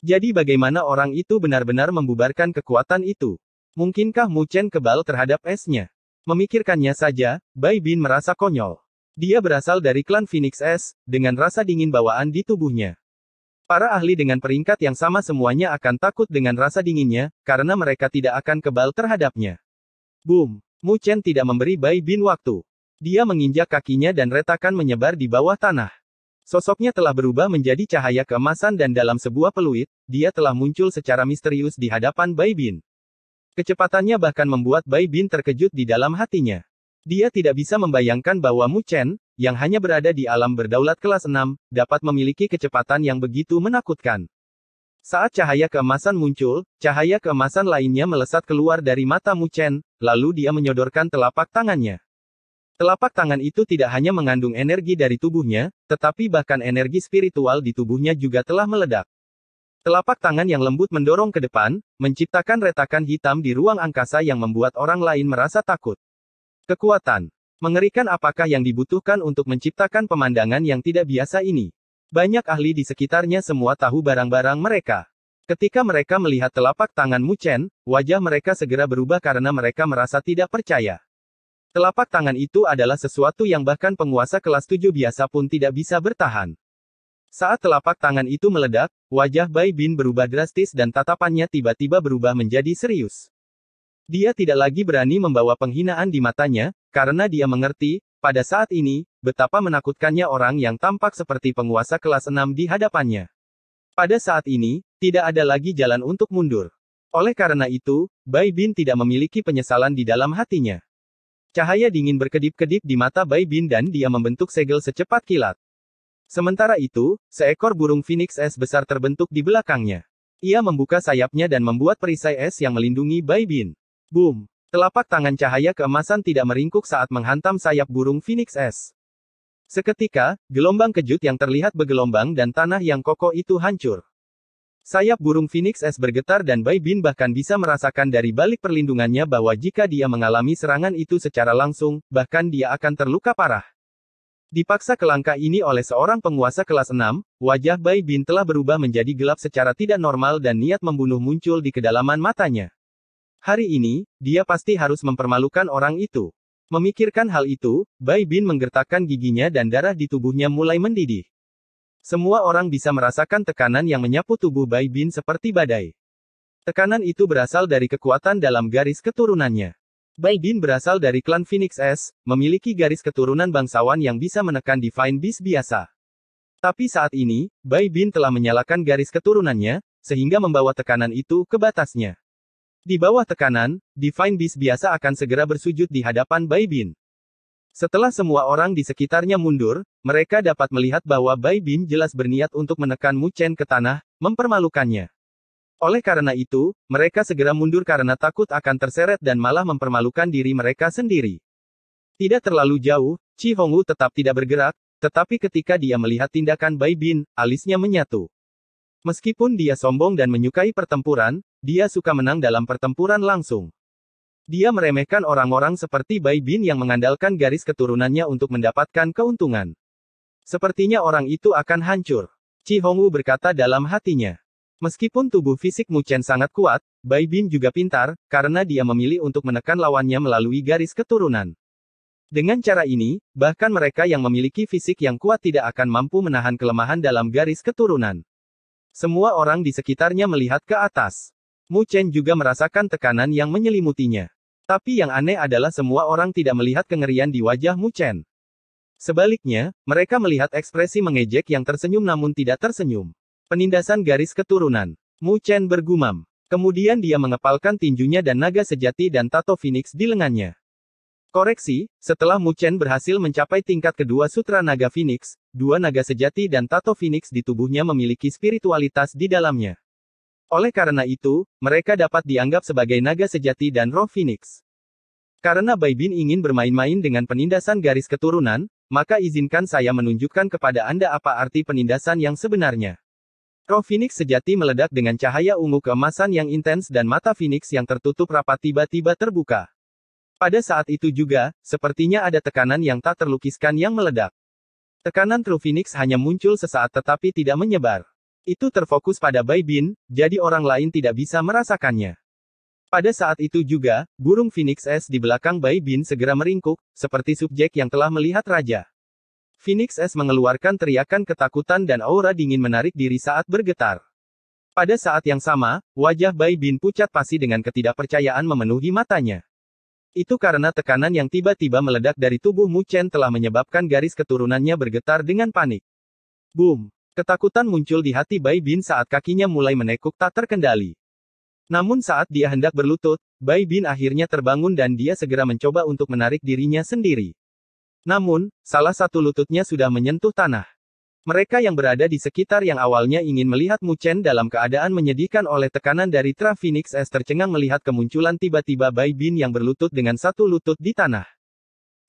Jadi bagaimana orang itu benar-benar membubarkan kekuatan itu? Mungkinkah Mu Chen kebal terhadap esnya? Memikirkannya saja, Bai Bin merasa konyol. Dia berasal dari klan Phoenix S, dengan rasa dingin bawaan di tubuhnya. Para ahli dengan peringkat yang sama semuanya akan takut dengan rasa dinginnya, karena mereka tidak akan kebal terhadapnya. Boom! Mu Chen tidak memberi Bai Bin waktu. Dia menginjak kakinya dan retakan menyebar di bawah tanah. Sosoknya telah berubah menjadi cahaya keemasan dan dalam sebuah peluit, dia telah muncul secara misterius di hadapan Bai Bin. Kecepatannya bahkan membuat Bai Bin terkejut di dalam hatinya. Dia tidak bisa membayangkan bahwa Mu Chen, yang hanya berada di alam berdaulat kelas 6, dapat memiliki kecepatan yang begitu menakutkan. Saat cahaya keemasan muncul, cahaya keemasan lainnya melesat keluar dari mata Mu Chen, lalu dia menyodorkan telapak tangannya. Telapak tangan itu tidak hanya mengandung energi dari tubuhnya, tetapi bahkan energi spiritual di tubuhnya juga telah meledak. Telapak tangan yang lembut mendorong ke depan, menciptakan retakan hitam di ruang angkasa yang membuat orang lain merasa takut. Kekuatan. Mengerikan apakah yang dibutuhkan untuk menciptakan pemandangan yang tidak biasa ini. Banyak ahli di sekitarnya semua tahu barang-barang mereka. Ketika mereka melihat telapak tangan Mu Chen, wajah mereka segera berubah karena mereka merasa tidak percaya. Telapak tangan itu adalah sesuatu yang bahkan penguasa kelas 7 biasa pun tidak bisa bertahan. Saat telapak tangan itu meledak, wajah Bai Bin berubah drastis dan tatapannya tiba-tiba berubah menjadi serius. Dia tidak lagi berani membawa penghinaan di matanya, karena dia mengerti, pada saat ini, betapa menakutkannya orang yang tampak seperti penguasa kelas 6 di hadapannya. Pada saat ini, tidak ada lagi jalan untuk mundur. Oleh karena itu, Bai Bin tidak memiliki penyesalan di dalam hatinya. Cahaya dingin berkedip-kedip di mata Bai Bin dan dia membentuk segel secepat kilat. Sementara itu, seekor burung phoenix es besar terbentuk di belakangnya. Ia membuka sayapnya dan membuat perisai es yang melindungi Bai Bin. Boom! Telapak tangan cahaya keemasan tidak meringkuk saat menghantam sayap burung Phoenix S. Seketika, gelombang kejut yang terlihat bergelombang dan tanah yang kokoh itu hancur. Sayap burung Phoenix S bergetar dan Bai Bin bahkan bisa merasakan dari balik perlindungannya bahwa jika dia mengalami serangan itu secara langsung, bahkan dia akan terluka parah. Dipaksa ke langkah ini oleh seorang penguasa kelas 6, wajah Bai Bin telah berubah menjadi gelap secara tidak normal dan niat membunuh muncul di kedalaman matanya. Hari ini, dia pasti harus mempermalukan orang itu. Memikirkan hal itu, Bai Bin menggertakkan giginya dan darah di tubuhnya mulai mendidih. Semua orang bisa merasakan tekanan yang menyapu tubuh Bai Bin seperti badai. Tekanan itu berasal dari kekuatan dalam garis keturunannya. Bai Bin berasal dari klan Phoenix S, memiliki garis keturunan bangsawan yang bisa menekan Divine Beast biasa. Tapi saat ini, Bai Bin telah menyalakan garis keturunannya, sehingga membawa tekanan itu ke batasnya. Di bawah tekanan, Divine Beast biasa akan segera bersujud di hadapan Bai Bin. Setelah semua orang di sekitarnya mundur, mereka dapat melihat bahwa Bai Bin jelas berniat untuk menekan Mu Chen ke tanah, mempermalukannya. Oleh karena itu, mereka segera mundur karena takut akan terseret dan malah mempermalukan diri mereka sendiri. Tidak terlalu jauh, Chi Hongwu tetap tidak bergerak, tetapi ketika dia melihat tindakan Bai Bin, alisnya menyatu. Meskipun dia sombong dan menyukai pertempuran, dia suka menang dalam pertempuran langsung. Dia meremehkan orang-orang seperti Bai Bin yang mengandalkan garis keturunannya untuk mendapatkan keuntungan. Sepertinya orang itu akan hancur. Chi Hongwu berkata dalam hatinya. Meskipun tubuh fisik Mu Chen sangat kuat, Bai Bin juga pintar, karena dia memilih untuk menekan lawannya melalui garis keturunan. Dengan cara ini, bahkan mereka yang memiliki fisik yang kuat tidak akan mampu menahan kelemahan dalam garis keturunan. Semua orang di sekitarnya melihat ke atas. Mu Chen juga merasakan tekanan yang menyelimutinya. Tapi yang aneh adalah semua orang tidak melihat kengerian di wajah Mu Chen. Sebaliknya, mereka melihat ekspresi mengejek yang tersenyum namun tidak tersenyum. Penindasan garis keturunan. Mu Chen bergumam. Kemudian dia mengepalkan tinjunya dan naga sejati dan tato phoenix di lengannya. Koreksi, setelah Mu Chen berhasil mencapai tingkat kedua Sutra Naga Phoenix, dua naga sejati dan tato Phoenix di tubuhnya memiliki spiritualitas di dalamnya. Oleh karena itu, mereka dapat dianggap sebagai naga sejati dan roh Phoenix. Karena Bai Bin ingin bermain-main dengan penindasan garis keturunan, maka izinkan saya menunjukkan kepada Anda apa arti penindasan yang sebenarnya. Roh Phoenix sejati meledak dengan cahaya ungu keemasan yang intens dan mata Phoenix yang tertutup rapat tiba-tiba terbuka. Pada saat itu juga, sepertinya ada tekanan yang tak terlukiskan yang meledak. Tekanan True Phoenix hanya muncul sesaat tetapi tidak menyebar. Itu terfokus pada Bai Bin, jadi orang lain tidak bisa merasakannya. Pada saat itu juga, burung Phoenix S di belakang Bai Bin segera meringkuk, seperti subjek yang telah melihat raja. Phoenix S mengeluarkan teriakan ketakutan dan aura dingin menarik diri saat bergetar. Pada saat yang sama, wajah Bai Bin pucat pasi dengan ketidakpercayaan memenuhi matanya. Itu karena tekanan yang tiba-tiba meledak dari tubuh Mu Chen telah menyebabkan garis keturunannya bergetar dengan panik. Boom! Ketakutan muncul di hati Bai Bin saat kakinya mulai menekuk tak terkendali. Namun saat dia hendak berlutut, Bai Bin akhirnya terbangun dan dia segera mencoba untuk menarik dirinya sendiri. Namun, salah satu lututnya sudah menyentuh tanah. Mereka yang berada di sekitar yang awalnya ingin melihat Mu Chen dalam keadaan menyedihkan oleh tekanan dari Tra Phoenix S tercengang melihat kemunculan tiba-tiba Bai Bin yang berlutut dengan satu lutut di tanah.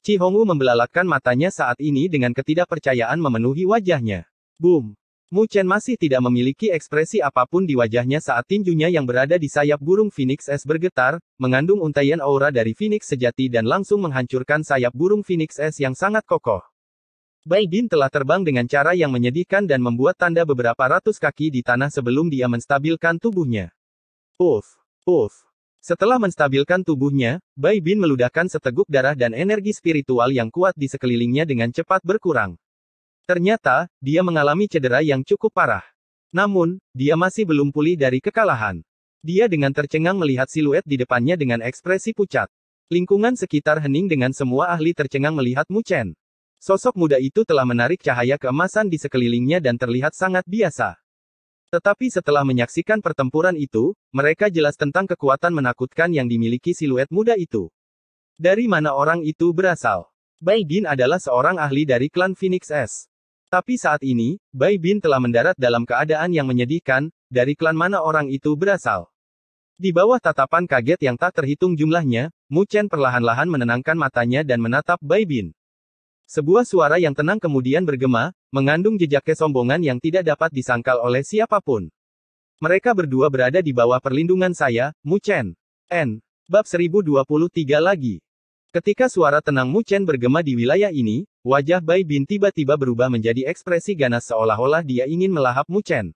Chi Hongwu membelalakkan matanya saat ini dengan ketidakpercayaan memenuhi wajahnya. Boom! Mu Chen masih tidak memiliki ekspresi apapun di wajahnya saat tinjunya yang berada di sayap burung Phoenix S bergetar, mengandung untaian aura dari Phoenix sejati dan langsung menghancurkan sayap burung Phoenix S yang sangat kokoh. Bai Bin telah terbang dengan cara yang menyedihkan dan membuat tanda beberapa ratus kaki di tanah sebelum dia menstabilkan tubuhnya. Uf, uf. Setelah menstabilkan tubuhnya, Bai Bin meludahkan seteguk darah dan energi spiritual yang kuat di sekelilingnya dengan cepat berkurang. Ternyata, dia mengalami cedera yang cukup parah. Namun, dia masih belum pulih dari kekalahan. Dia dengan tercengang melihat siluet di depannya dengan ekspresi pucat. Lingkungan sekitar hening dengan semua ahli tercengang melihat Mu Chen. Sosok muda itu telah menarik cahaya keemasan di sekelilingnya dan terlihat sangat biasa. Tetapi setelah menyaksikan pertempuran itu, mereka jelas tentang kekuatan menakutkan yang dimiliki siluet muda itu. Dari mana orang itu berasal? Bai Bin adalah seorang ahli dari klan Phoenix S. Tapi saat ini, Bai Bin telah mendarat dalam keadaan yang menyedihkan, dari klan mana orang itu berasal. Di bawah tatapan kaget yang tak terhitung jumlahnya, Mu Chen perlahan-lahan menenangkan matanya dan menatap Bai Bin. Sebuah suara yang tenang kemudian bergema, mengandung jejak kesombongan yang tidak dapat disangkal oleh siapapun. Mereka berdua berada di bawah perlindungan saya, Mu Chen. N. Bab 1023 lagi. Ketika suara tenang Mu Chen bergema di wilayah ini, wajah Bai Bin tiba-tiba berubah menjadi ekspresi ganas seolah-olah dia ingin melahap Mu Chen.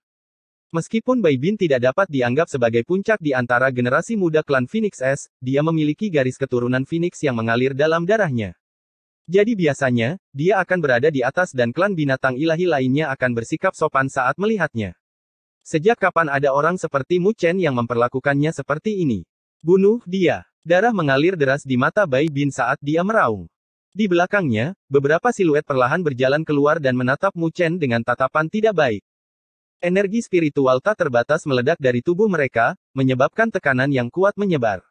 Meskipun Bai Bin tidak dapat dianggap sebagai puncak di antara generasi muda klan Phoenix S, dia memiliki garis keturunan Phoenix yang mengalir dalam darahnya. Jadi biasanya, dia akan berada di atas dan klan binatang ilahi lainnya akan bersikap sopan saat melihatnya. Sejak kapan ada orang seperti Mu Chen yang memperlakukannya seperti ini? Bunuh dia. Darah mengalir deras di mata Bai Bin saat dia meraung. Di belakangnya, beberapa siluet perlahan berjalan keluar dan menatap Mu Chen dengan tatapan tidak baik. Energi spiritual tak terbatas meledak dari tubuh mereka, menyebabkan tekanan yang kuat menyebar.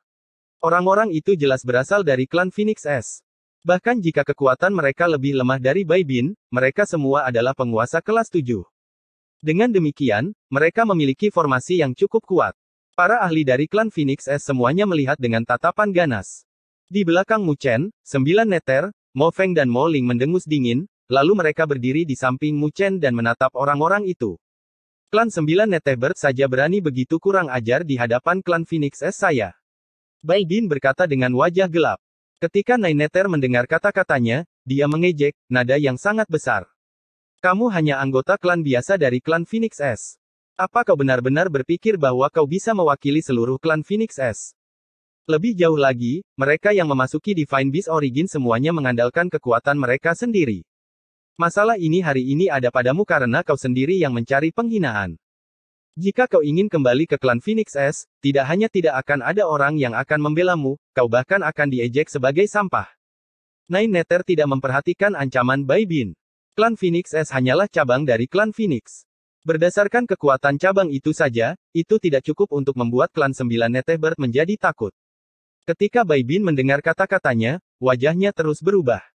Orang-orang itu jelas berasal dari klan Phoenix S. Bahkan jika kekuatan mereka lebih lemah dari Bai Bin, mereka semua adalah penguasa kelas 7. Dengan demikian, mereka memiliki formasi yang cukup kuat. Para ahli dari klan Phoenix S semuanya melihat dengan tatapan ganas. Di belakang Mu Chen, sembilan neter, Mo Feng dan Mo Ling mendengus dingin, lalu mereka berdiri di samping Mu Chen dan menatap orang-orang itu. Klan sembilan Netebert saja berani begitu kurang ajar di hadapan klan Phoenix S saya. Bai Bin berkata dengan wajah gelap. Ketika Naineter mendengar kata-katanya, dia mengejek, nada yang sangat besar. Kamu hanya anggota klan biasa dari klan Phoenix S. Apa kau benar-benar berpikir bahwa kau bisa mewakili seluruh klan Phoenix S? Lebih jauh lagi, mereka yang memasuki Divine Beast Origin semuanya mengandalkan kekuatan mereka sendiri. Masalah ini hari ini ada padamu karena kau sendiri yang mencari penghinaan. Jika kau ingin kembali ke klan Phoenix S, tidak hanya tidak akan ada orang yang akan membelamu, kau bahkan akan diejek sebagai sampah. Nine Nether tidak memperhatikan ancaman Bai Bin. Klan Phoenix S hanyalah cabang dari klan Phoenix. Berdasarkan kekuatan cabang itu saja, itu tidak cukup untuk membuat klan sembilan Netherbird menjadi takut. Ketika Bai Bin mendengar kata-katanya, wajahnya terus berubah.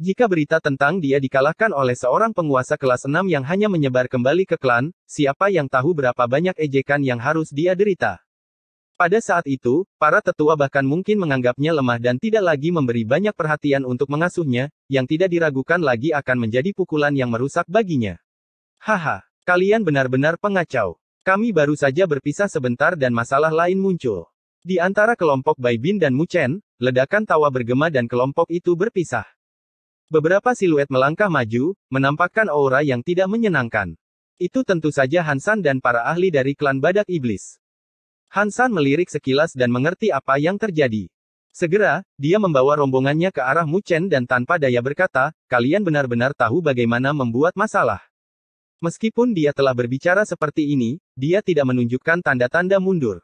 Jika berita tentang dia dikalahkan oleh seorang penguasa kelas 6 yang hanya menyebar kembali ke klan, siapa yang tahu berapa banyak ejekan yang harus dia derita. Pada saat itu, para tetua bahkan mungkin menganggapnya lemah dan tidak lagi memberi banyak perhatian untuk mengasuhnya, yang tidak diragukan lagi akan menjadi pukulan yang merusak baginya. Haha, kalian benar-benar pengacau. Kami baru saja berpisah sebentar dan masalah lain muncul. Di antara kelompok Bai Bin dan Mu Chen, ledakan tawa bergema dan kelompok itu berpisah. Beberapa siluet melangkah maju, menampakkan aura yang tidak menyenangkan. Itu tentu saja Hansan dan para ahli dari klan Badak Iblis. Hansan melirik sekilas dan mengerti apa yang terjadi. Segera, dia membawa rombongannya ke arah Muchen dan tanpa daya berkata, kalian benar-benar tahu bagaimana membuat masalah. Meskipun dia telah berbicara seperti ini, dia tidak menunjukkan tanda-tanda mundur.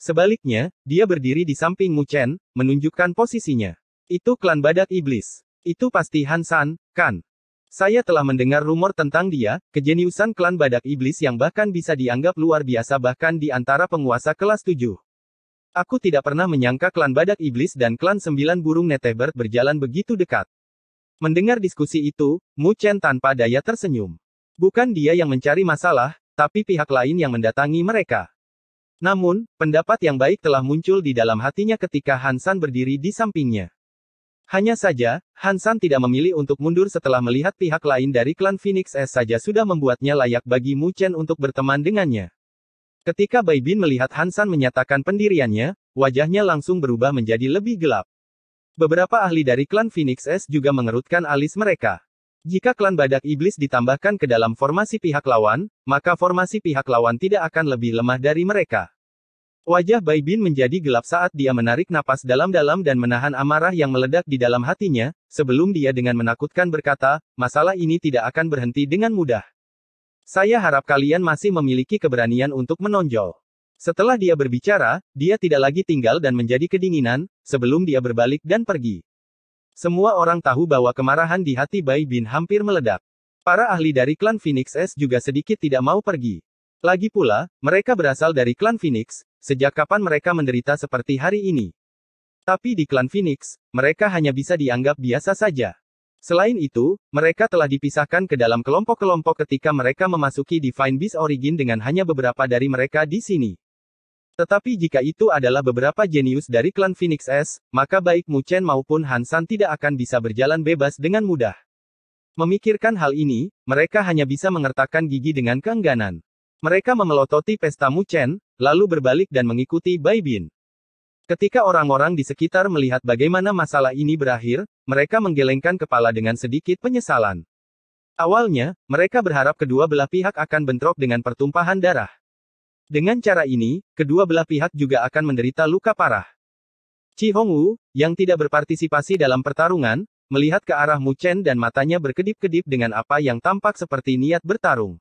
Sebaliknya, dia berdiri di samping Muchen, menunjukkan posisinya. Itu klan Badak Iblis. Itu pasti Hansan, kan? Saya telah mendengar rumor tentang dia, kejeniusan klan badak iblis yang bahkan bisa dianggap luar biasa bahkan di antara penguasa kelas 7. Aku tidak pernah menyangka klan badak iblis dan klan sembilan burung neteber berjalan begitu dekat. Mendengar diskusi itu, Mu Chen tanpa daya tersenyum. Bukan dia yang mencari masalah, tapi pihak lain yang mendatangi mereka. Namun, pendapat yang baik telah muncul di dalam hatinya ketika Hansan berdiri di sampingnya. Hanya saja, Hansan tidak memilih untuk mundur setelah melihat pihak lain dari klan Phoenix S saja sudah membuatnya layak bagi Mu Chen untuk berteman dengannya. Ketika Bai Bin melihat Hansan menyatakan pendiriannya, wajahnya langsung berubah menjadi lebih gelap. Beberapa ahli dari klan Phoenix S juga mengerutkan alis mereka. Jika klan badak iblis ditambahkan ke dalam formasi pihak lawan, maka formasi pihak lawan tidak akan lebih lemah dari mereka. Wajah Bai Bin menjadi gelap saat dia menarik napas dalam-dalam dan menahan amarah yang meledak di dalam hatinya, sebelum dia dengan menakutkan berkata, masalah ini tidak akan berhenti dengan mudah. Saya harap kalian masih memiliki keberanian untuk menonjol. Setelah dia berbicara, dia tidak lagi tinggal dan menjadi kedinginan, sebelum dia berbalik dan pergi. Semua orang tahu bahwa kemarahan di hati Bai Bin hampir meledak. Para ahli dari klan Phoenix S juga sedikit tidak mau pergi. Lagi pula, mereka berasal dari klan Phoenix, Sejak kapan mereka menderita seperti hari ini? Tapi di klan Phoenix, mereka hanya bisa dianggap biasa saja. Selain itu, mereka telah dipisahkan ke dalam kelompok-kelompok ketika mereka memasuki Divine Beast Origin dengan hanya beberapa dari mereka di sini. Tetapi jika itu adalah beberapa jenius dari klan Phoenix S, maka baik Mu Chen maupun Han San tidak akan bisa berjalan bebas dengan mudah. Memikirkan hal ini, mereka hanya bisa mengertakkan gigi dengan keengganan. Mereka memelototi pesta Mu Chen, lalu berbalik dan mengikuti Bai Bin. Ketika orang-orang di sekitar melihat bagaimana masalah ini berakhir, mereka menggelengkan kepala dengan sedikit penyesalan. Awalnya, mereka berharap kedua belah pihak akan bentrok dengan pertumpahan darah. Dengan cara ini, kedua belah pihak juga akan menderita luka parah. Chi Hongwu, yang tidak berpartisipasi dalam pertarungan, melihat ke arah Mu Chen dan matanya berkedip-kedip dengan apa yang tampak seperti niat bertarung.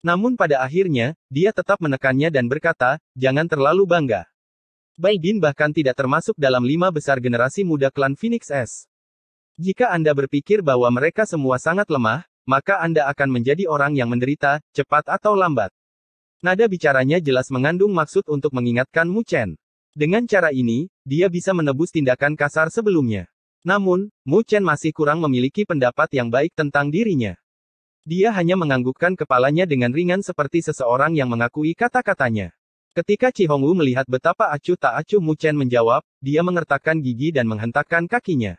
Namun pada akhirnya, dia tetap menekannya dan berkata, jangan terlalu bangga. Baidin bahkan tidak termasuk dalam lima besar generasi muda klan Phoenix S. Jika Anda berpikir bahwa mereka semua sangat lemah, maka Anda akan menjadi orang yang menderita, cepat atau lambat. Nada bicaranya jelas mengandung maksud untuk mengingatkan Mu Chen. Dengan cara ini, dia bisa menebus tindakan kasar sebelumnya. Namun, Mu Chen masih kurang memiliki pendapat yang baik tentang dirinya. Dia hanya menganggukkan kepalanya dengan ringan seperti seseorang yang mengakui kata-katanya. Ketika Chi Hongwu melihat betapa acuh tak acuh Mu Chen menjawab, dia mengertakkan gigi dan menghentakkan kakinya.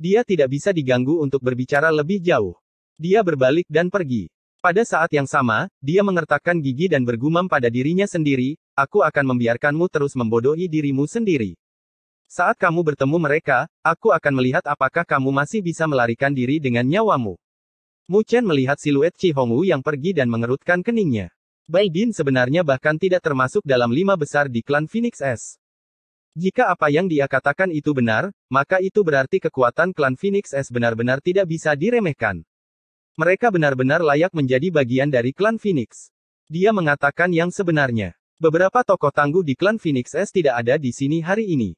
Dia tidak bisa diganggu untuk berbicara lebih jauh. Dia berbalik dan pergi. Pada saat yang sama, dia mengertakkan gigi dan bergumam pada dirinya sendiri, aku akan membiarkanmu terus membodohi dirimu sendiri. Saat kamu bertemu mereka, aku akan melihat apakah kamu masih bisa melarikan diri dengan nyawamu. Mu Chen melihat siluet Chi Hongwu yang pergi dan mengerutkan keningnya. Bai Din sebenarnya bahkan tidak termasuk dalam lima besar di klan Phoenix S. Jika apa yang dia katakan itu benar, maka itu berarti kekuatan klan Phoenix S benar-benar tidak bisa diremehkan. Mereka benar-benar layak menjadi bagian dari klan Phoenix. Dia mengatakan yang sebenarnya. Beberapa tokoh tangguh di klan Phoenix S tidak ada di sini hari ini.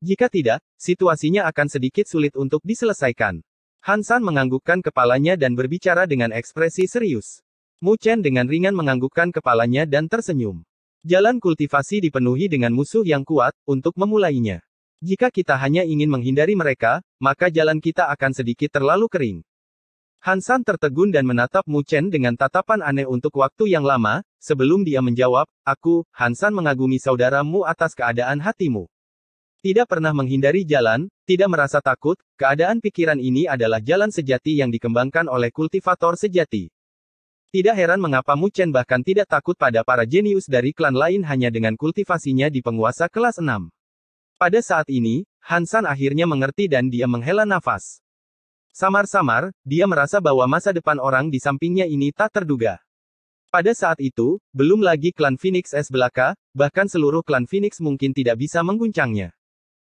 Jika tidak, situasinya akan sedikit sulit untuk diselesaikan. Hansan menganggukkan kepalanya dan berbicara dengan ekspresi serius. Mu Chen dengan ringan menganggukkan kepalanya dan tersenyum. Jalan kultivasi dipenuhi dengan musuh yang kuat, untuk memulainya. Jika kita hanya ingin menghindari mereka, maka jalan kita akan sedikit terlalu kering. Hansan tertegun dan menatap Mu Chen dengan tatapan aneh untuk waktu yang lama, sebelum dia menjawab, Aku, Hansan mengagumi saudaramu atas keadaan hatimu. Tidak pernah menghindari jalan, tidak merasa takut, keadaan pikiran ini adalah jalan sejati yang dikembangkan oleh kultivator sejati. Tidak heran mengapa Mu Chen bahkan tidak takut pada para jenius dari klan lain hanya dengan kultivasinya di penguasa kelas 6. Pada saat ini, Hansan akhirnya mengerti dan dia menghela nafas. Samar-samar, dia merasa bahwa masa depan orang di sampingnya ini tak terduga. Pada saat itu, belum lagi klan Phoenix es belaka, bahkan seluruh klan Phoenix mungkin tidak bisa mengguncangnya.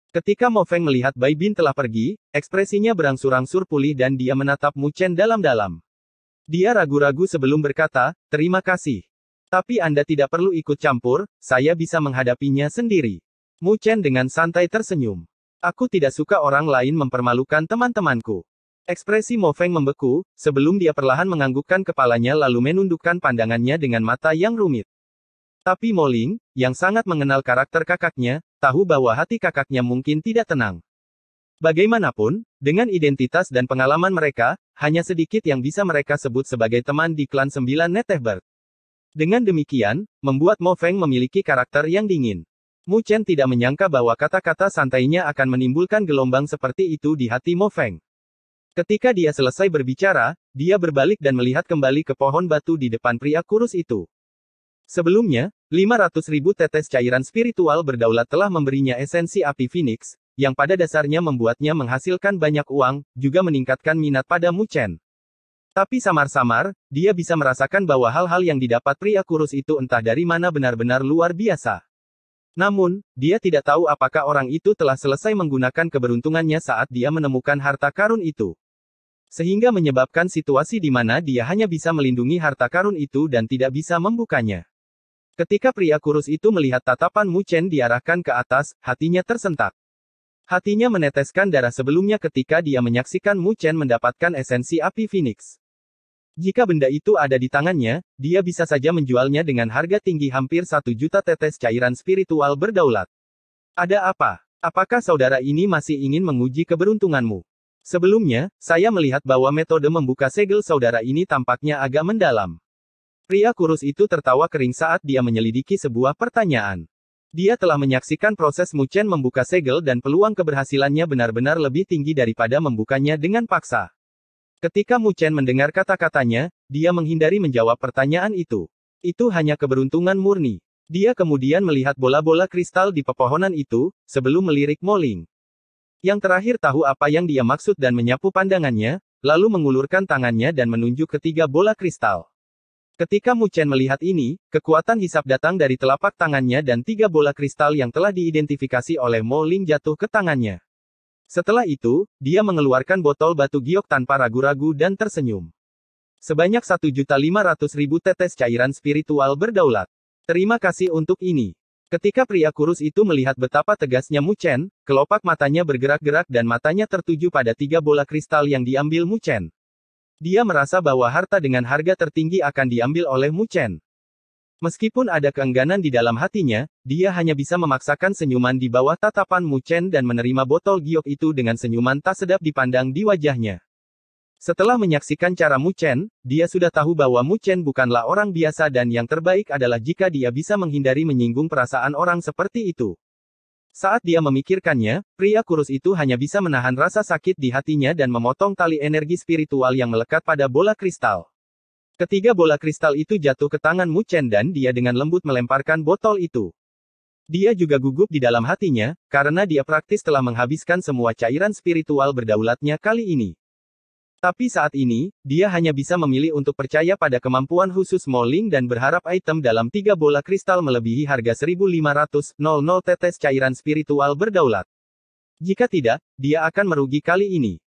Ketika Mo Feng melihat Bai Bin telah pergi, ekspresinya berangsur-angsur pulih dan dia menatap Mu Chen dalam-dalam. Dia ragu-ragu sebelum berkata, terima kasih. Tapi Anda tidak perlu ikut campur, saya bisa menghadapinya sendiri. Mu Chen dengan santai tersenyum. Aku tidak suka orang lain mempermalukan teman-temanku. Ekspresi Mo Feng membeku, sebelum dia perlahan menganggukkan kepalanya lalu menundukkan pandangannya dengan mata yang rumit. Tapi Mo Ling, yang sangat mengenal karakter kakaknya, tahu bahwa hati kakaknya mungkin tidak tenang. Bagaimanapun, dengan identitas dan pengalaman mereka, hanya sedikit yang bisa mereka sebut sebagai teman di klan sembilan Netehbert. Dengan demikian, membuat Mo Feng memiliki karakter yang dingin. Mu Chen tidak menyangka bahwa kata-kata santainya akan menimbulkan gelombang seperti itu di hati Mo Feng. Ketika dia selesai berbicara, dia berbalik dan melihat kembali ke pohon batu di depan pria kurus itu. Sebelumnya, 500.000 tetes cairan spiritual berdaulat telah memberinya esensi api Phoenix, yang pada dasarnya membuatnya menghasilkan banyak uang, juga meningkatkan minat pada Mu Chen. Tapi samar-samar, dia bisa merasakan bahwa hal-hal yang didapat pria kurus itu entah dari mana benar-benar luar biasa. Namun, dia tidak tahu apakah orang itu telah selesai menggunakan keberuntungannya saat dia menemukan harta karun itu. Sehingga menyebabkan situasi di mana dia hanya bisa melindungi harta karun itu dan tidak bisa membukanya. Ketika pria kurus itu melihat tatapan Mu Chen diarahkan ke atas, hatinya tersentak. Hatinya meneteskan darah sebelumnya ketika dia menyaksikan Mu Chen mendapatkan esensi api Phoenix. Jika benda itu ada di tangannya, dia bisa saja menjualnya dengan harga tinggi hampir satu juta tetes cairan spiritual berdaulat. Ada apa? Apakah saudara ini masih ingin menguji keberuntunganmu? Sebelumnya, saya melihat bahwa metode membuka segel saudara ini tampaknya agak mendalam. Pria kurus itu tertawa kering saat dia menyelidiki sebuah pertanyaan. Dia telah menyaksikan proses Muchen membuka segel dan peluang keberhasilannya benar-benar lebih tinggi daripada membukanya dengan paksa. Ketika Muchen mendengar kata-katanya, dia menghindari menjawab pertanyaan itu. Itu hanya keberuntungan murni. Dia kemudian melihat bola-bola kristal di pepohonan itu, sebelum melirik Moling. Yang terakhir tahu apa yang dia maksud dan menyapu pandangannya, lalu mengulurkan tangannya dan menunjuk ketiga bola kristal. Ketika Mu Chen melihat ini, kekuatan hisap datang dari telapak tangannya dan tiga bola kristal yang telah diidentifikasi oleh Mo Ling jatuh ke tangannya. Setelah itu, dia mengeluarkan botol batu giok tanpa ragu-ragu dan tersenyum. Sebanyak 1.500.000 tetes cairan spiritual berdaulat. Terima kasih untuk ini. Ketika pria kurus itu melihat betapa tegasnya Mu Chen, kelopak matanya bergerak-gerak dan matanya tertuju pada tiga bola kristal yang diambil Mu Chen. Dia merasa bahwa harta dengan harga tertinggi akan diambil oleh Mu Chen. Meskipun ada keengganan di dalam hatinya, dia hanya bisa memaksakan senyuman di bawah tatapan Mu Chen dan menerima botol giok itu dengan senyuman tak sedap dipandang di wajahnya. Setelah menyaksikan cara Mu Chen, dia sudah tahu bahwa Mu Chen bukanlah orang biasa dan yang terbaik adalah jika dia bisa menghindari menyinggung perasaan orang seperti itu. Saat dia memikirkannya, pria kurus itu hanya bisa menahan rasa sakit di hatinya dan memotong tali energi spiritual yang melekat pada bola kristal. Ketiga bola kristal itu jatuh ke tangan Mu Chen dan dia dengan lembut melemparkan botol itu. Dia juga gugup di dalam hatinya, karena dia praktis telah menghabiskan semua cairan spiritual berdaulatnya kali ini. Tapi saat ini, dia hanya bisa memilih untuk percaya pada kemampuan khusus Moling dan berharap item dalam tiga bola kristal melebihi harga 1500 tetes cairan spiritual berdaulat. Jika tidak, dia akan merugi kali ini.